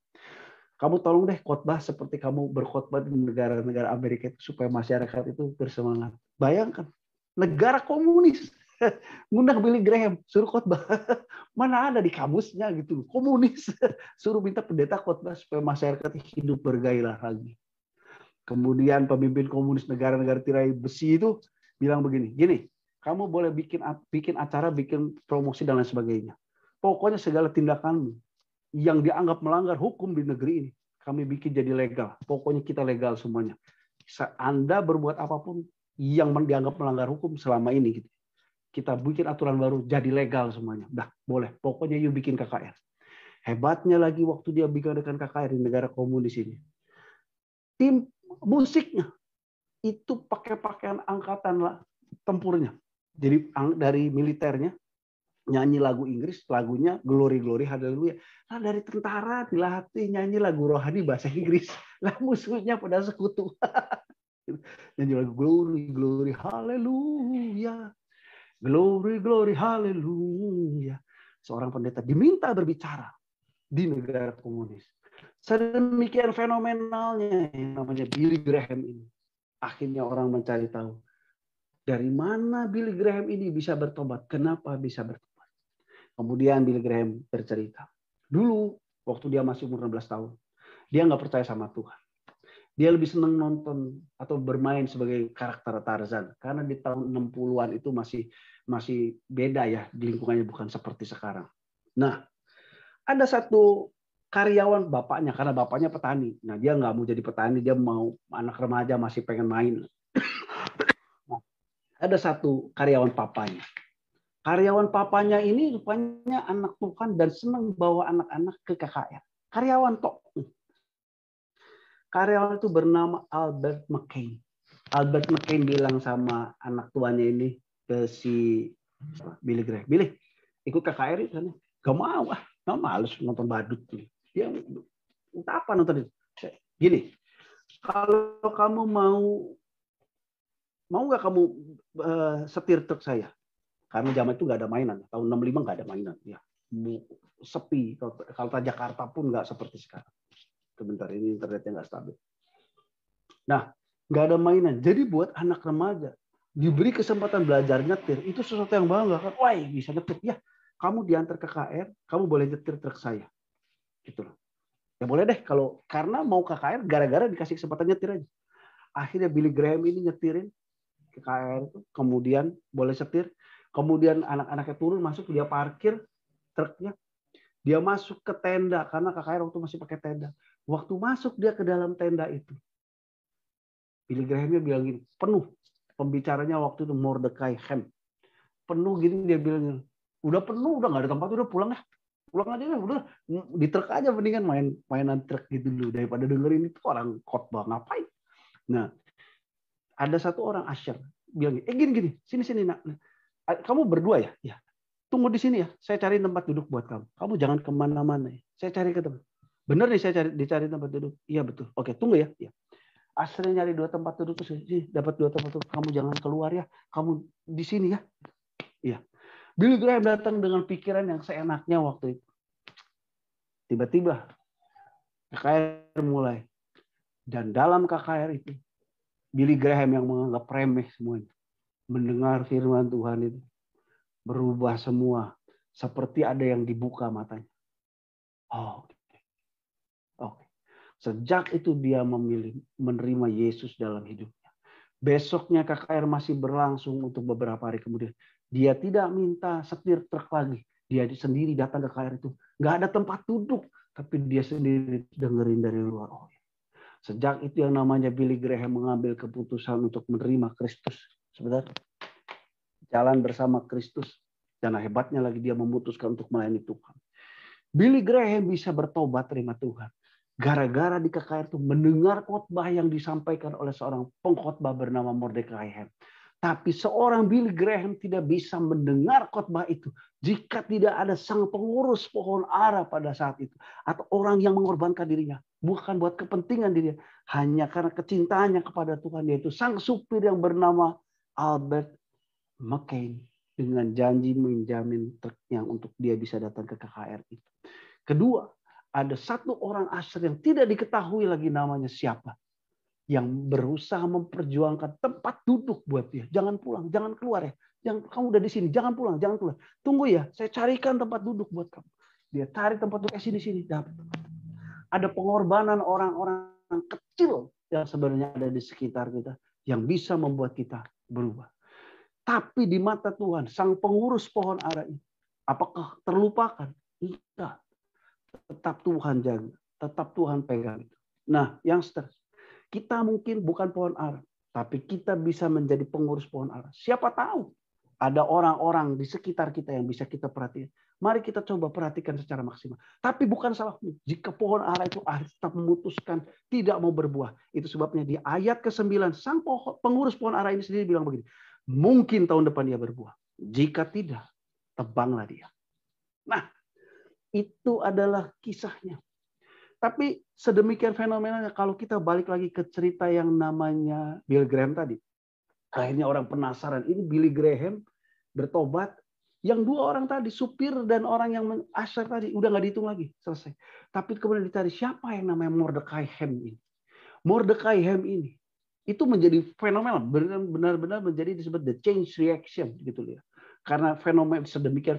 Kamu tolong deh khotbah seperti kamu berkhotbah di negara-negara Amerika itu supaya masyarakat itu bersemangat. Bayangkan, negara komunis ngundang Billy Graham suruh khotbah mana ada di kamusnya gitu komunis suruh minta pendeta khotbah supaya masyarakat hidup bergairah lagi Kemudian pemimpin komunis negara-negara tirai besi itu bilang begini, gini, kamu boleh bikin bikin acara, bikin promosi dan lain sebagainya. Pokoknya segala tindakanmu yang dianggap melanggar hukum di negeri ini, kami bikin jadi legal. Pokoknya kita legal semuanya. Anda berbuat apapun yang dianggap melanggar hukum selama ini, gitu. kita bikin aturan baru jadi legal semuanya. Dah, boleh. Pokoknya yuk bikin KKR. Hebatnya lagi waktu dia bikin dengan KKR di negara komunis ini. Tim musiknya itu pakai pakaian angkatan lah tempurnya. Jadi dari militernya nyanyi lagu Inggris, lagunya Glory Glory Hallelujah. Nah, dari tentara dilatih nyanyi lagu rohani bahasa Inggris. Lah musuhnya pada sekutu. nyanyi lagu Glory Glory Hallelujah. Glory Glory Hallelujah. Seorang pendeta diminta berbicara di negara komunis. Sedemikian fenomenalnya yang namanya Billy Graham ini. Akhirnya orang mencari tahu dari mana Billy Graham ini bisa bertobat, kenapa bisa bertobat. Kemudian Billy Graham bercerita, dulu waktu dia masih umur 16 tahun, dia nggak percaya sama Tuhan. Dia lebih senang nonton atau bermain sebagai karakter Tarzan karena di tahun 60-an itu masih masih beda ya di lingkungannya bukan seperti sekarang. Nah, ada satu karyawan bapaknya karena bapaknya petani. Nah dia nggak mau jadi petani, dia mau anak remaja masih pengen main. nah, ada satu karyawan papanya. Karyawan papanya ini rupanya anak Tuhan dan senang bawa anak-anak ke KKR. Karyawan tok. Karyawan itu bernama Albert McCain. Albert McCain bilang sama anak tuanya ini ke si Billy Graham, Billy, ikut KKR itu Gak mau ah, Nah, males nonton badut nih. Dia minta apa nonton itu? Gini, kalau kamu mau mau nggak kamu eh, setir truk saya? Karena zaman itu nggak ada mainan. Tahun 65 nggak ada mainan. Ya, sepi. Kalau Jakarta pun nggak seperti sekarang. Sebentar ini internetnya nggak stabil. Nah, nggak ada mainan. Jadi buat anak remaja diberi kesempatan belajar nyetir itu sesuatu yang bangga kan. Wah, bisa nyetir ya. Kamu diantar ke KR, kamu boleh nyetir truk saya gitu loh. Ya boleh deh kalau karena mau KKR gara-gara dikasih kesempatan nyetir aja. Akhirnya Billy Graham ini nyetirin KKR itu, kemudian boleh setir, kemudian anak-anaknya turun masuk dia parkir truknya. Dia masuk ke tenda karena KKR waktu masih pakai tenda. Waktu masuk dia ke dalam tenda itu. Billy Grahamnya bilang gini, penuh. Pembicaranya waktu itu Mordecai Ham. Penuh gini dia bilang, udah penuh, udah nggak ada tempat, udah pulang ya pulang aja deh kan, udah mm, di truk aja mendingan main mainan truk gitu dulu daripada dengerin itu orang khotbah ngapain nah ada satu orang asyir bilang eh gini gini sini sini nak eh, kamu berdua ya ya tunggu di sini ya saya cari tempat duduk buat kamu kamu jangan kemana-mana ya. saya cari ke tempat Benar nih saya cari dicari tempat duduk iya betul oke tunggu ya Iya. Asri nyari dua tempat duduk terus dapat dua tempat duduk. Kamu jangan keluar ya. Kamu di sini ya. Iya. Billy Graham datang dengan pikiran yang seenaknya waktu itu. Tiba-tiba KKR mulai. Dan dalam KKR itu, Billy Graham yang menganggap remeh semuanya. Mendengar firman Tuhan itu. Berubah semua. Seperti ada yang dibuka matanya. Oh, Sejak itu dia memilih menerima Yesus dalam hidupnya. Besoknya KKR masih berlangsung untuk beberapa hari kemudian. Dia tidak minta setir truk lagi. Dia sendiri datang ke KR itu. Nggak ada tempat duduk. Tapi dia sendiri dengerin dari luar. Oh, iya. Sejak itu yang namanya Billy Graham mengambil keputusan untuk menerima Kristus. Sebentar. Jalan bersama Kristus. Dan hebatnya lagi dia memutuskan untuk melayani Tuhan. Billy Graham bisa bertobat terima Tuhan. Gara-gara di KKR itu mendengar khotbah yang disampaikan oleh seorang pengkhotbah bernama Mordecai Ham. Tapi seorang Billy Graham tidak bisa mendengar khotbah itu jika tidak ada sang pengurus pohon ara pada saat itu atau orang yang mengorbankan dirinya bukan buat kepentingan dirinya hanya karena kecintaannya kepada Tuhan yaitu sang supir yang bernama Albert McCain dengan janji menjamin truknya untuk dia bisa datang ke KKR itu. Kedua, ada satu orang asir yang tidak diketahui lagi namanya siapa yang berusaha memperjuangkan tempat duduk buat dia. Jangan pulang, jangan keluar ya. yang kamu udah di sini, jangan pulang, jangan keluar. Tunggu ya, saya carikan tempat duduk buat kamu. Dia cari tempat duduk eh, sini sini dapat. Ada pengorbanan orang-orang kecil yang sebenarnya ada di sekitar kita yang bisa membuat kita berubah. Tapi di mata Tuhan, sang pengurus pohon ara ini, apakah terlupakan? Tidak. Tetap Tuhan jaga, tetap Tuhan pegang. Nah, yang seterusnya kita mungkin bukan pohon ara, tapi kita bisa menjadi pengurus pohon ara. Siapa tahu ada orang-orang di sekitar kita yang bisa kita perhatikan. Mari kita coba perhatikan secara maksimal. Tapi bukan salahmu jika pohon ara itu tetap memutuskan tidak mau berbuah. Itu sebabnya di ayat ke-9 sang pohon, pengurus pohon ara ini sendiri bilang begini, mungkin tahun depan dia berbuah. Jika tidak, tebanglah dia. Nah, itu adalah kisahnya. Tapi sedemikian fenomenanya kalau kita balik lagi ke cerita yang namanya Bill Graham tadi. Akhirnya orang penasaran, ini Billy Graham bertobat yang dua orang tadi supir dan orang yang asyar tadi udah nggak dihitung lagi selesai tapi kemudian dicari siapa yang namanya Mordecai Ham ini Mordecai Ham ini itu menjadi fenomena benar-benar menjadi disebut the change reaction gitu ya karena fenomena sedemikian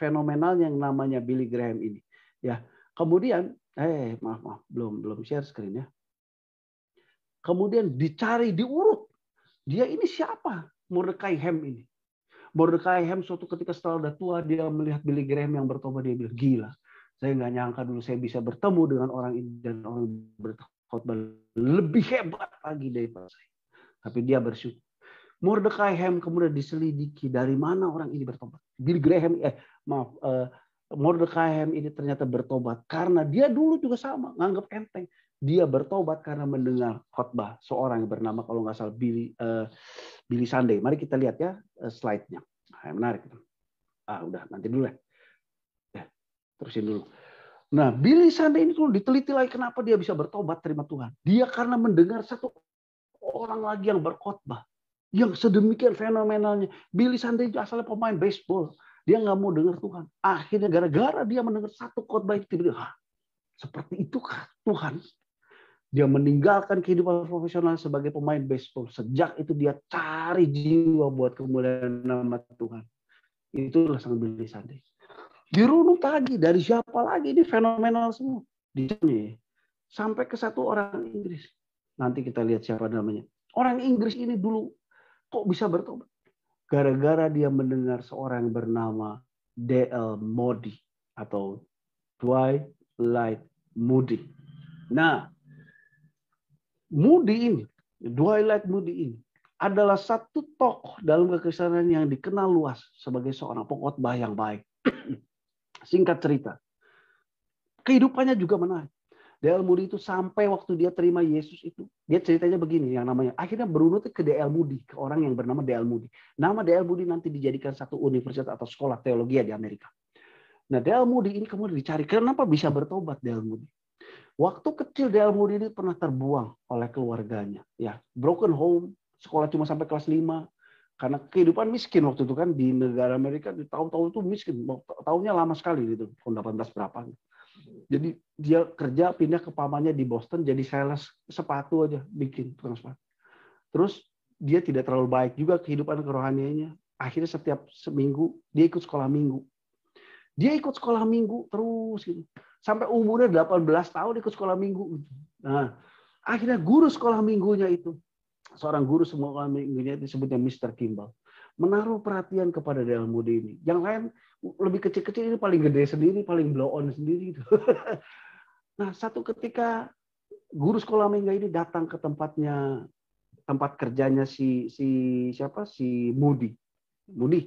fenomenal yang namanya Billy Graham ini ya kemudian Eh, maaf, maaf. Belum belum share screen ya. Kemudian dicari, diurut. Dia ini siapa? Mordecai Ham ini. Mordecai Ham suatu ketika setelah udah tua, dia melihat Billy Graham yang bertobat, dia bilang, gila. Saya nggak nyangka dulu saya bisa bertemu dengan orang ini dan orang bertobat lebih hebat lagi daripada saya. Tapi dia bersyukur. Mordecai Ham kemudian diselidiki dari mana orang ini bertobat. Billy Graham, eh maaf, uh, Mordekaim ini ternyata bertobat karena dia dulu juga sama, nganggap enteng. Dia bertobat karena mendengar khotbah seorang yang bernama kalau nggak salah Billy, uh, Billy Sunday. Mari kita lihat ya eh, slide-nya. Nah, menarik. Ah, udah nanti dulu ya. ya terusin dulu. Nah, Billy Sunday ini kalau diteliti lagi kenapa dia bisa bertobat terima Tuhan. Dia karena mendengar satu orang lagi yang berkhotbah yang sedemikian fenomenalnya. Billy Sunday asalnya pemain baseball, dia nggak mau dengar Tuhan. Akhirnya gara-gara dia mendengar satu khotbah itu tiba-tiba, ah, seperti Tuhan? Dia meninggalkan kehidupan profesional sebagai pemain baseball. Sejak itu dia cari jiwa buat kemuliaan nama Tuhan. Itulah sang Billy Sunday. Dirunut lagi dari siapa lagi ini fenomenal semua. Di sini sampai ke satu orang Inggris. Nanti kita lihat siapa namanya. Orang Inggris ini dulu kok bisa bertobat? gara-gara dia mendengar seorang bernama D.L. Modi atau Dwight Light Moody. Nah, Moody ini, Dwight Light Moody ini adalah satu tokoh dalam kekristenan yang dikenal luas sebagai seorang pengkhotbah yang baik. Singkat cerita, kehidupannya juga menarik. DL Moody itu sampai waktu dia terima Yesus itu, dia ceritanya begini yang namanya. Akhirnya berunut ke DL Moody, ke orang yang bernama DL Moody. Nama DL Moody nanti dijadikan satu universitas atau sekolah teologi di Amerika. Nah, DL Moody ini kemudian dicari. Kenapa bisa bertobat DL Moody? Waktu kecil DL Moody ini pernah terbuang oleh keluarganya. Ya, broken home, sekolah cuma sampai kelas 5. Karena kehidupan miskin waktu itu kan di negara Amerika di tahun-tahun itu miskin. Tahunnya lama sekali gitu, tahun 18 berapa. Gitu jadi dia kerja pindah ke pamannya di Boston jadi sales sepatu aja bikin tukang sepatu. Terus dia tidak terlalu baik juga kehidupan kerohaniannya. Akhirnya setiap seminggu dia ikut sekolah minggu. Dia ikut sekolah minggu terus gitu. Sampai umurnya 18 tahun ikut sekolah minggu. Nah, akhirnya guru sekolah minggunya itu seorang guru semua sekolah minggunya disebutnya Mr. Kimball menaruh perhatian kepada dalam muda ini. Yang lain lebih kecil-kecil ini paling gede sendiri, paling blow on sendiri. gitu. nah, satu ketika guru sekolah minggu ini datang ke tempatnya tempat kerjanya si si siapa si mudi Budi,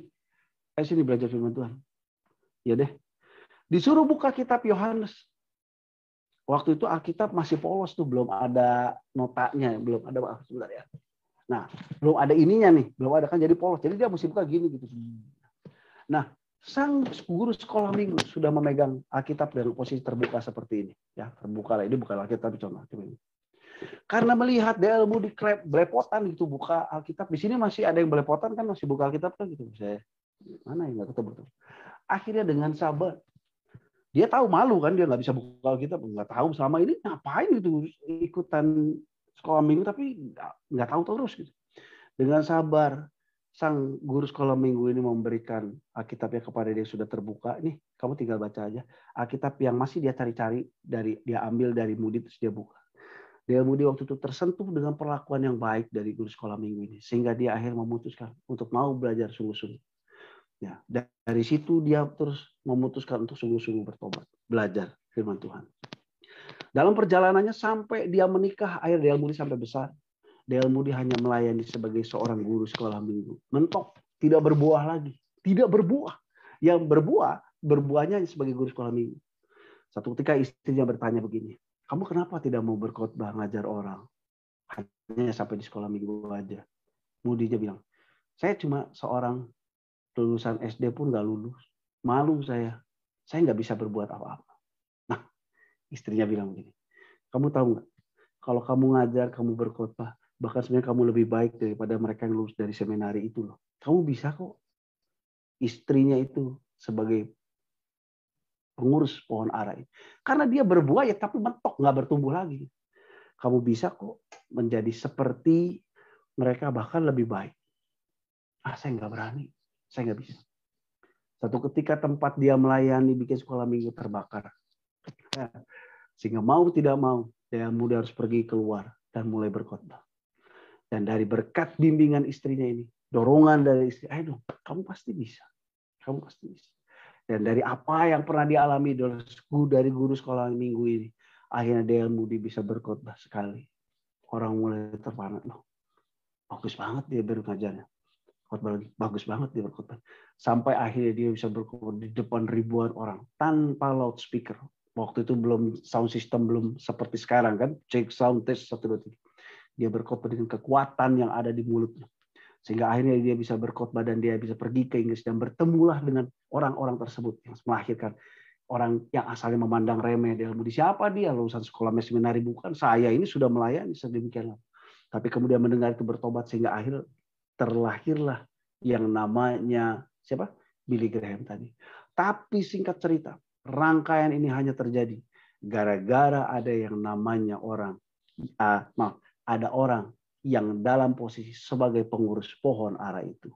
saya sini belajar firman Tuhan. Ya deh. Disuruh buka kitab Yohanes waktu itu Alkitab masih polos tuh belum ada notanya belum ada maaf sebentar ya Nah, belum ada ininya nih, belum ada kan jadi polos. Jadi dia mesti buka gini gitu. Nah, sang guru sekolah minggu sudah memegang Alkitab dengan posisi terbuka seperti ini. Ya, terbuka lah. Ini bukan Alkitab, tapi contoh. Karena melihat DLMU di berlepotan belepotan gitu buka Alkitab. Di sini masih ada yang belepotan kan masih buka Alkitab kan gitu. Saya mana yang nggak ketemu Akhirnya dengan sabar dia tahu malu kan dia nggak bisa buka Alkitab nggak tahu selama ini ngapain gitu ikutan sekolah minggu tapi nggak tahu terus gitu. Dengan sabar sang guru sekolah minggu ini memberikan Alkitabnya kepada dia sudah terbuka. Nih, kamu tinggal baca aja. Alkitab yang masih dia cari-cari dari dia ambil dari Mudi terus dia buka. Dia Mudi waktu itu tersentuh dengan perlakuan yang baik dari guru sekolah minggu ini sehingga dia akhir memutuskan untuk mau belajar sungguh-sungguh. Ya, dari situ dia terus memutuskan untuk sungguh-sungguh bertobat, belajar firman Tuhan. Dalam perjalanannya sampai dia menikah, air Del Moody sampai besar. Del Moody hanya melayani sebagai seorang guru sekolah minggu. Mentok, tidak berbuah lagi. Tidak berbuah. Yang berbuah, berbuahnya sebagai guru sekolah minggu. Satu ketika istrinya bertanya begini, kamu kenapa tidak mau berkhotbah ngajar orang? Hanya sampai di sekolah minggu aja. dia bilang, saya cuma seorang lulusan SD pun nggak lulus. Malu saya. Saya nggak bisa berbuat apa-apa. Istrinya bilang begini, kamu tahu nggak? Kalau kamu ngajar, kamu berkhotbah, bahkan sebenarnya kamu lebih baik daripada mereka yang lulus dari seminari itu loh. Kamu bisa kok. Istrinya itu sebagai pengurus pohon ara ini, Karena dia berbuah ya, tapi mentok, nggak bertumbuh lagi. Kamu bisa kok menjadi seperti mereka bahkan lebih baik. Ah, saya nggak berani. Saya nggak bisa. Satu ketika tempat dia melayani bikin sekolah minggu terbakar ya. Sehingga mau tidak mau, saya muda harus pergi keluar dan mulai berkhotbah. Dan dari berkat bimbingan istrinya ini, dorongan dari istri, ayo kamu pasti bisa. Kamu pasti bisa. Dan dari apa yang pernah dialami dari guru sekolah minggu ini, akhirnya dia Mudi bisa berkhotbah sekali. Orang mulai terpana, loh, bagus banget dia berkajarnya. Khotbah lagi, bagus banget dia berkhotbah. Sampai akhirnya dia bisa berkhotbah di depan ribuan orang tanpa loudspeaker, waktu itu belum sound system belum seperti sekarang kan check sound test satu dua tiga dia berkhotbah dengan kekuatan yang ada di mulutnya sehingga akhirnya dia bisa berkhotbah dan dia bisa pergi ke Inggris dan bertemulah dengan orang-orang tersebut yang melahirkan orang yang asalnya memandang remeh dia mau siapa dia lulusan sekolah seminari bukan saya ini sudah melayani sedemikian tapi kemudian mendengar itu bertobat sehingga akhir terlahirlah yang namanya siapa Billy Graham tadi tapi singkat cerita rangkaian ini hanya terjadi gara-gara ada yang namanya orang uh, maaf, ada orang yang dalam posisi sebagai pengurus pohon arah itu.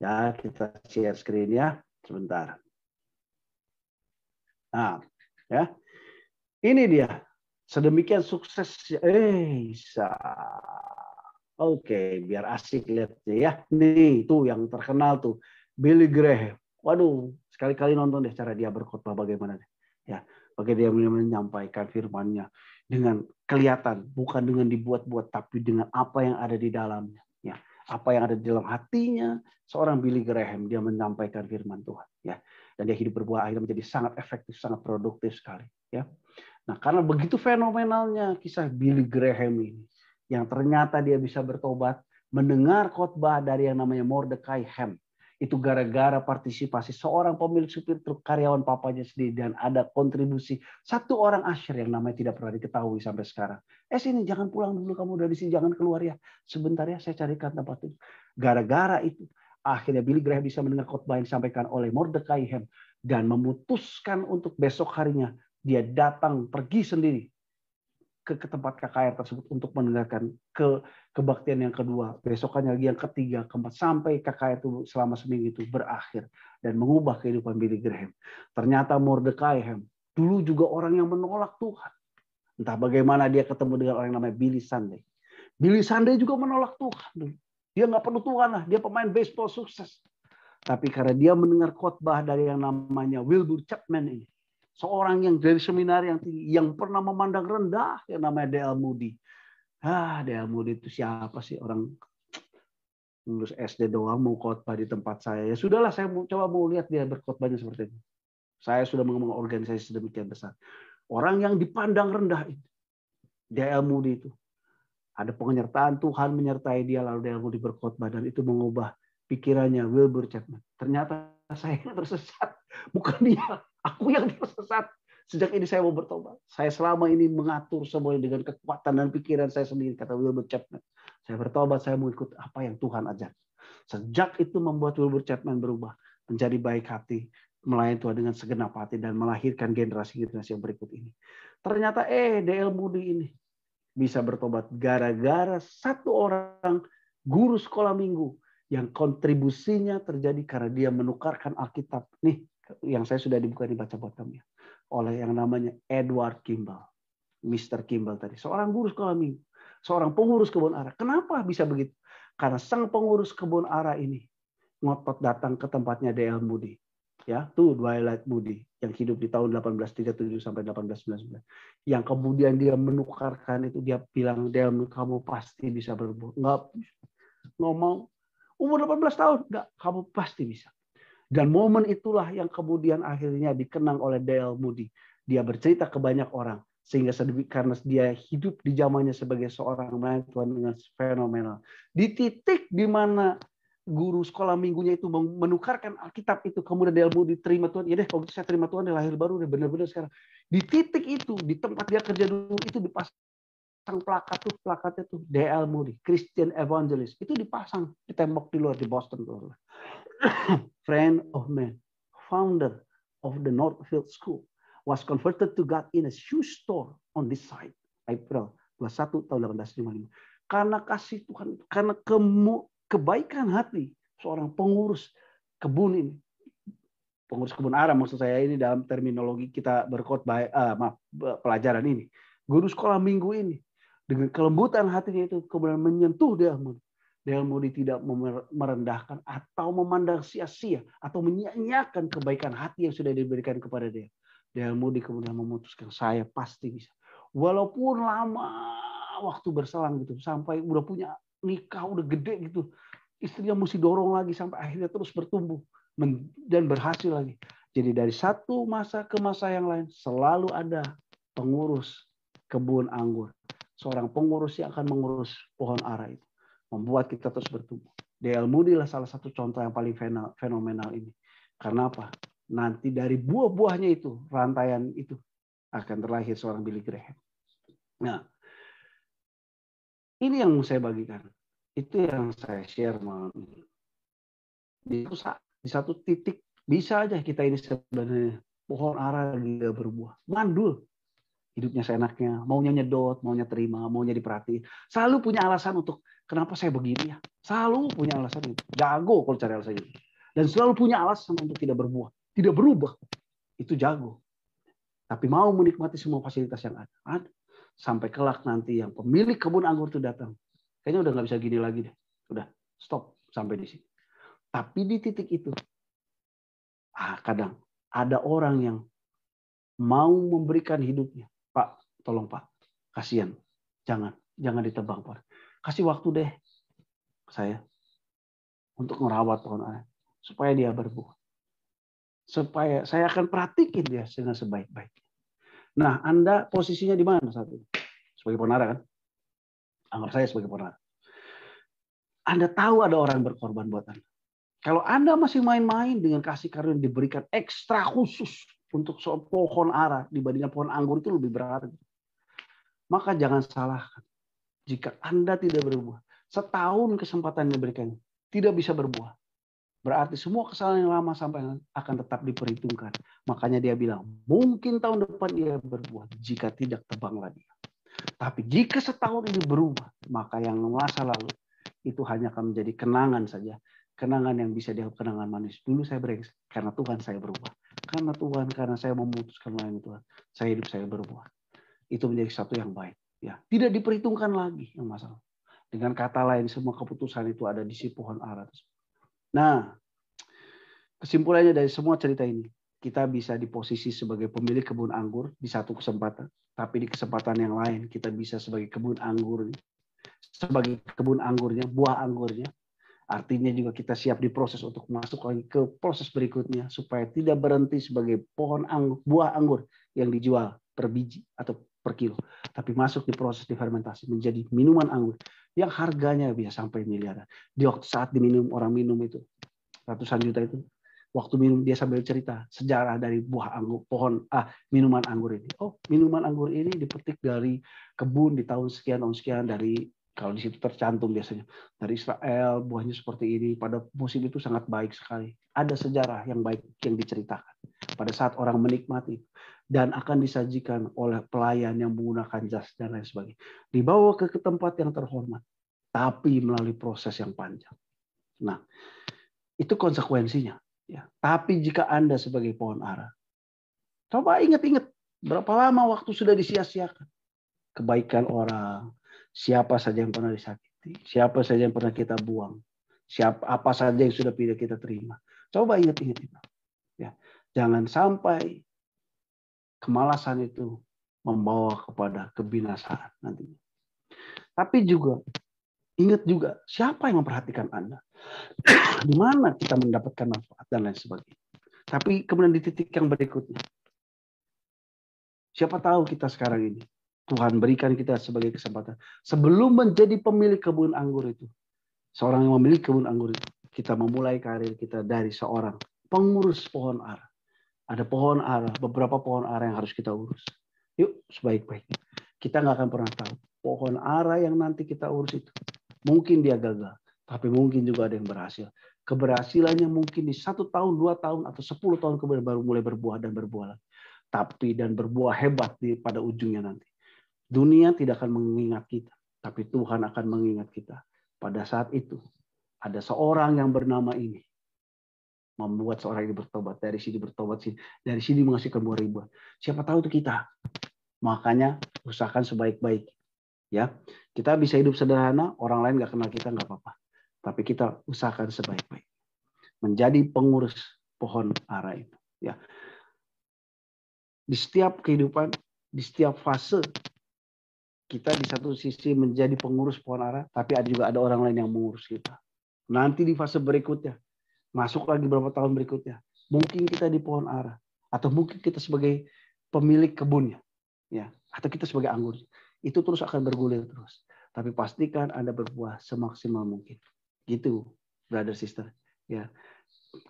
Ya, kita share screen ya sebentar. Nah, ya. Ini dia. Sedemikian sukses eh bisa. Oke, biar asik lihatnya ya. Nih, tuh yang terkenal tuh Billy Graham. Waduh, Sekali-kali nonton deh cara dia berkhotbah bagaimana deh. Ya, bagaimana dia menyampaikan firmannya dengan kelihatan, bukan dengan dibuat-buat tapi dengan apa yang ada di dalamnya. Ya, apa yang ada di dalam hatinya seorang Billy Graham dia menyampaikan firman Tuhan ya dan dia hidup berbuah akhirnya menjadi sangat efektif sangat produktif sekali ya nah karena begitu fenomenalnya kisah Billy Graham ini yang ternyata dia bisa bertobat mendengar khotbah dari yang namanya Mordecai Ham itu gara-gara partisipasi seorang pemilik supir truk karyawan papanya sendiri dan ada kontribusi satu orang asyir yang namanya tidak pernah diketahui sampai sekarang. Eh sini jangan pulang dulu kamu dari sini jangan keluar ya. Sebentar ya saya carikan tempat itu. Gara-gara itu akhirnya Billy Graham bisa mendengar khotbah yang disampaikan oleh Mordecai Ham dan memutuskan untuk besok harinya dia datang pergi sendiri ke, ke tempat KKR tersebut untuk mendengarkan ke kebaktian yang kedua, besokannya lagi yang ketiga, keempat sampai KKR itu selama seminggu itu berakhir dan mengubah kehidupan Billy Graham. Ternyata Mordecai Ham dulu juga orang yang menolak Tuhan. Entah bagaimana dia ketemu dengan orang yang namanya Billy Sunday. Billy Sunday juga menolak Tuhan Dia nggak perlu Tuhan lah, dia pemain baseball sukses. Tapi karena dia mendengar khotbah dari yang namanya Wilbur Chapman ini, seorang yang dari seminar yang tinggi, yang pernah memandang rendah yang namanya D.L. Moody. Ah, D.L. Moody itu siapa sih orang lulus SD doang mau khotbah di tempat saya. Ya sudahlah saya coba mau lihat dia berkhotbahnya seperti itu. Saya sudah mengorganisasi organisasi sedemikian besar. Orang yang dipandang rendah itu. D.L. Moody itu. Ada penyertaan Tuhan menyertai dia lalu D.L. Moody berkhotbah dan itu mengubah pikirannya Wilbur Chapman. Ternyata saya tersesat, bukan dia. Aku yang tersesat. Sejak ini saya mau bertobat. Saya selama ini mengatur semuanya dengan kekuatan dan pikiran saya sendiri, kata Wilbur Chapman. Saya bertobat, saya mau ikut apa yang Tuhan ajar. Sejak itu membuat Wilbur Chapman berubah menjadi baik hati, melayani Tuhan dengan segenap hati dan melahirkan generasi-generasi yang berikut ini. Ternyata eh DL Moody ini bisa bertobat gara-gara satu orang guru sekolah minggu yang kontribusinya terjadi karena dia menukarkan Alkitab. Nih, yang saya sudah dibuka di baca bottomnya oleh yang namanya Edward Kimball, Mr. Kimball tadi, seorang guru sekolah minggu, seorang pengurus kebun ara. Kenapa bisa begitu? Karena sang pengurus kebun ara ini ngotot datang ke tempatnya D.L. Moody. Ya, tuh Twilight Moody yang hidup di tahun 1837 sampai 1899. Yang kemudian dia menukarkan itu dia bilang dia kamu pasti bisa berbuat. Enggak ngomong umur 18 tahun, enggak kamu pasti bisa. Dan momen itulah yang kemudian akhirnya dikenang oleh Dale Moody. Dia bercerita ke banyak orang sehingga karena dia hidup di zamannya sebagai seorang melayani dengan fenomenal. Di titik di mana guru sekolah minggunya itu menukarkan Alkitab itu kemudian Dale Moody terima Tuhan ya deh kalau gitu saya terima Tuhan dia lahir baru deh benar-benar sekarang di titik itu di tempat dia kerja dulu itu di pas pasang plakat tuh plakatnya tuh DL Moody Christian Evangelist itu dipasang di tembok di luar di Boston tuh friend of man founder of the Northfield School was converted to God in a shoe store on this side April 21 tahun 1855 karena kasih Tuhan karena kemu, kebaikan hati seorang pengurus kebun ini pengurus kebun arah maksud saya ini dalam terminologi kita berkot uh, eh, maaf, pelajaran ini guru sekolah minggu ini dengan kelembutan hatinya itu kemudian menyentuh dia, Mudi. tidak merendahkan atau memandang sia-sia atau menyia-nyiakan kebaikan hati yang sudah diberikan kepada dia. Dayang di kemudian memutuskan saya pasti bisa. Walaupun lama waktu berselang gitu sampai udah punya nikah udah gede gitu istrinya mesti dorong lagi sampai akhirnya terus bertumbuh dan berhasil lagi. Jadi dari satu masa ke masa yang lain selalu ada pengurus kebun anggur seorang pengurus yang akan mengurus pohon ara itu. Membuat kita terus bertumbuh. DL Moody lah salah satu contoh yang paling fenomenal ini. Karena apa? Nanti dari buah-buahnya itu, rantaian itu, akan terlahir seorang Billy Graham. Nah, ini yang saya bagikan. Itu yang saya share malam ini. Di satu, saat, di satu titik bisa aja kita ini sebenarnya pohon ara gila berbuah. Mandul hidupnya seenaknya, maunya nyedot, maunya terima, maunya diperhati, Selalu punya alasan untuk kenapa saya begini ya. Selalu punya alasan itu. Jago kalau cari alasan itu. Dan selalu punya alasan untuk tidak berbuah, tidak berubah. Itu jago. Tapi mau menikmati semua fasilitas yang ada. Sampai kelak nanti yang pemilik kebun anggur itu datang. Kayaknya udah nggak bisa gini lagi deh. Udah, stop sampai di sini. Tapi di titik itu, ah, kadang ada orang yang mau memberikan hidupnya tolong Pak, kasihan, jangan, jangan ditebang Pak. Kasih waktu deh saya untuk merawat pohon aren supaya dia berbuah. Supaya saya akan perhatikan dia dengan sebaik-baiknya. Nah, Anda posisinya di mana saat ini? Sebagai pohon aren kan? Anggap saya sebagai pohon aren. Anda tahu ada orang berkorban buat Anda. Kalau Anda masih main-main dengan kasih karunia diberikan ekstra khusus untuk pohon ara dibandingkan pohon anggur itu lebih berharga. Maka jangan salahkan jika Anda tidak berbuah. Setahun kesempatan diberikan, tidak bisa berbuah. Berarti semua kesalahan yang lama sampai akan tetap diperhitungkan. Makanya dia bilang, mungkin tahun depan dia berbuah jika tidak tebang lagi Tapi jika setahun ini berubah, maka yang masa lalu itu hanya akan menjadi kenangan saja. Kenangan yang bisa dianggap kenangan manis. Dulu saya berengsek karena Tuhan saya berubah. Karena Tuhan, karena saya memutuskan lain Tuhan, saya hidup saya berubah itu menjadi satu yang baik. Ya, tidak diperhitungkan lagi yang masalah. Dengan kata lain, semua keputusan itu ada di si pohon ara. Nah, kesimpulannya dari semua cerita ini, kita bisa di posisi sebagai pemilik kebun anggur di satu kesempatan, tapi di kesempatan yang lain kita bisa sebagai kebun anggur, sebagai kebun anggurnya, buah anggurnya. Artinya juga kita siap diproses untuk masuk lagi ke proses berikutnya supaya tidak berhenti sebagai pohon anggur, buah anggur yang dijual per biji atau per kilo, tapi masuk di proses difermentasi menjadi minuman anggur yang harganya bisa sampai miliaran. Di waktu saat diminum orang minum itu ratusan juta itu waktu minum dia sambil cerita sejarah dari buah anggur pohon ah minuman anggur ini oh minuman anggur ini dipetik dari kebun di tahun sekian tahun sekian dari kalau di situ tercantum biasanya dari Israel buahnya seperti ini pada musim itu sangat baik sekali ada sejarah yang baik yang diceritakan pada saat orang menikmati dan akan disajikan oleh pelayan yang menggunakan jas dan lain sebagainya. Dibawa ke tempat yang terhormat, tapi melalui proses yang panjang. Nah, itu konsekuensinya. Ya. Tapi jika Anda sebagai pohon ara, coba ingat-ingat berapa lama waktu sudah disia-siakan. Kebaikan orang, siapa saja yang pernah disakiti, siapa saja yang pernah kita buang, siapa apa saja yang sudah tidak kita terima. Coba ingat-ingat itu. Jangan sampai kemalasan itu membawa kepada kebinasaan nantinya. Tapi juga ingat juga siapa yang memperhatikan Anda. Di mana kita mendapatkan manfaat dan lain sebagainya. Tapi kemudian di titik yang berikutnya. Siapa tahu kita sekarang ini Tuhan berikan kita sebagai kesempatan sebelum menjadi pemilik kebun anggur itu. Seorang yang memiliki kebun anggur itu, kita memulai karir kita dari seorang pengurus pohon ara. Ada pohon ara, beberapa pohon ara yang harus kita urus. Yuk, sebaik-baiknya. Kita nggak akan pernah tahu. Pohon ara yang nanti kita urus itu. Mungkin dia gagal, tapi mungkin juga ada yang berhasil. Keberhasilannya mungkin di satu tahun, dua tahun, atau sepuluh tahun kemudian baru mulai berbuah dan berbuah lagi. Tapi dan berbuah hebat di, pada ujungnya nanti. Dunia tidak akan mengingat kita, tapi Tuhan akan mengingat kita. Pada saat itu, ada seorang yang bernama ini membuat seorang ini bertobat dari sini bertobat sih dari sini menghasilkan buah ribuan siapa tahu itu kita makanya usahakan sebaik-baik ya kita bisa hidup sederhana orang lain nggak kenal kita nggak apa-apa tapi kita usahakan sebaik-baik menjadi pengurus pohon ara itu ya di setiap kehidupan di setiap fase kita di satu sisi menjadi pengurus pohon ara tapi ada juga ada orang lain yang mengurus kita nanti di fase berikutnya masuk lagi berapa tahun berikutnya. Mungkin kita di pohon ara atau mungkin kita sebagai pemilik kebunnya, ya, atau kita sebagai anggur Itu terus akan bergulir terus. Tapi pastikan Anda berbuah semaksimal mungkin. Gitu, brother sister. Ya.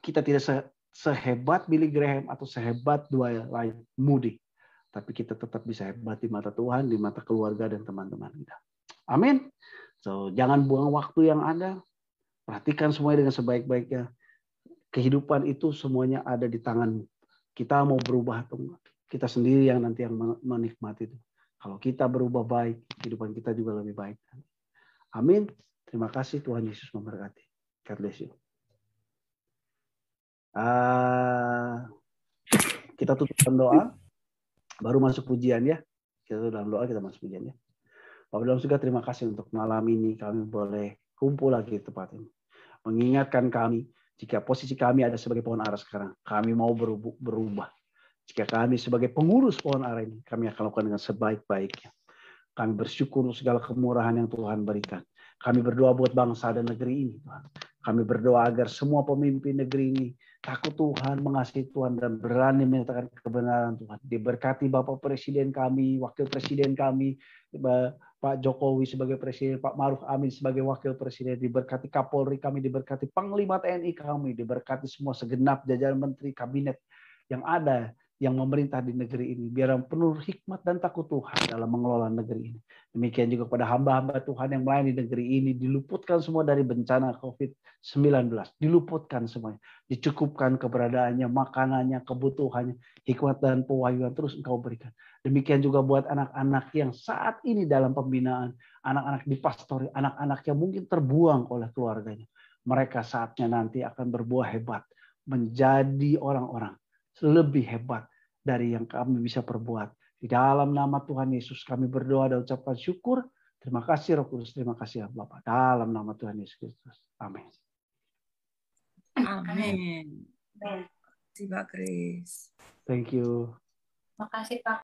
Kita tidak se sehebat Billy Graham atau sehebat dua lain Moody, tapi kita tetap bisa hebat di mata Tuhan, di mata keluarga dan teman-teman kita. Amin. So, jangan buang waktu yang ada. Perhatikan semuanya dengan sebaik-baiknya kehidupan itu semuanya ada di tanganmu. Kita mau berubah atau enggak. Kita sendiri yang nanti yang menikmati itu. Kalau kita berubah baik, kehidupan kita juga lebih baik. Amin. Terima kasih Tuhan Yesus memberkati. God bless you. Uh, kita tutup doa, baru masuk pujian ya. Kita tutup dalam doa, kita masuk pujian ya. Bapak dalam juga terima kasih untuk malam ini kami boleh kumpul lagi di tempat ini. Mengingatkan kami jika posisi kami ada sebagai pohon ara sekarang, kami mau berubah. Jika kami sebagai pengurus pohon ara ini, kami akan lakukan dengan sebaik-baiknya. Kami bersyukur untuk segala kemurahan yang Tuhan berikan. Kami berdoa buat bangsa dan negeri ini, Tuhan. Kami berdoa agar semua pemimpin negeri ini takut Tuhan, mengasihi Tuhan, dan berani menyatakan kebenaran Tuhan. Diberkati Bapak Presiden kami, Wakil Presiden kami, eh, Pak Jokowi sebagai presiden, Pak Maruf Amin sebagai wakil presiden, diberkati Kapolri kami, diberkati Panglima TNI kami, diberkati semua segenap jajaran menteri kabinet yang ada yang memerintah di negeri ini. Biar penuh hikmat dan takut Tuhan dalam mengelola negeri ini. Demikian juga kepada hamba-hamba Tuhan yang melayani negeri ini. Diluputkan semua dari bencana COVID-19. Diluputkan semuanya. Dicukupkan keberadaannya, makanannya, kebutuhannya. Hikmat dan pewahyuan terus engkau berikan. Demikian juga buat anak-anak yang saat ini dalam pembinaan. Anak-anak di pastori, anak-anak yang mungkin terbuang oleh keluarganya. Mereka saatnya nanti akan berbuah hebat. Menjadi orang-orang lebih hebat dari yang kami bisa perbuat. Di dalam nama Tuhan Yesus kami berdoa dan ucapkan syukur. Terima kasih Roh Kudus, terima kasih Bapak. Dalam nama Tuhan Yesus Kristus. Amin. Amin. Terima kasih Pak Thank you. Terima kasih Pak.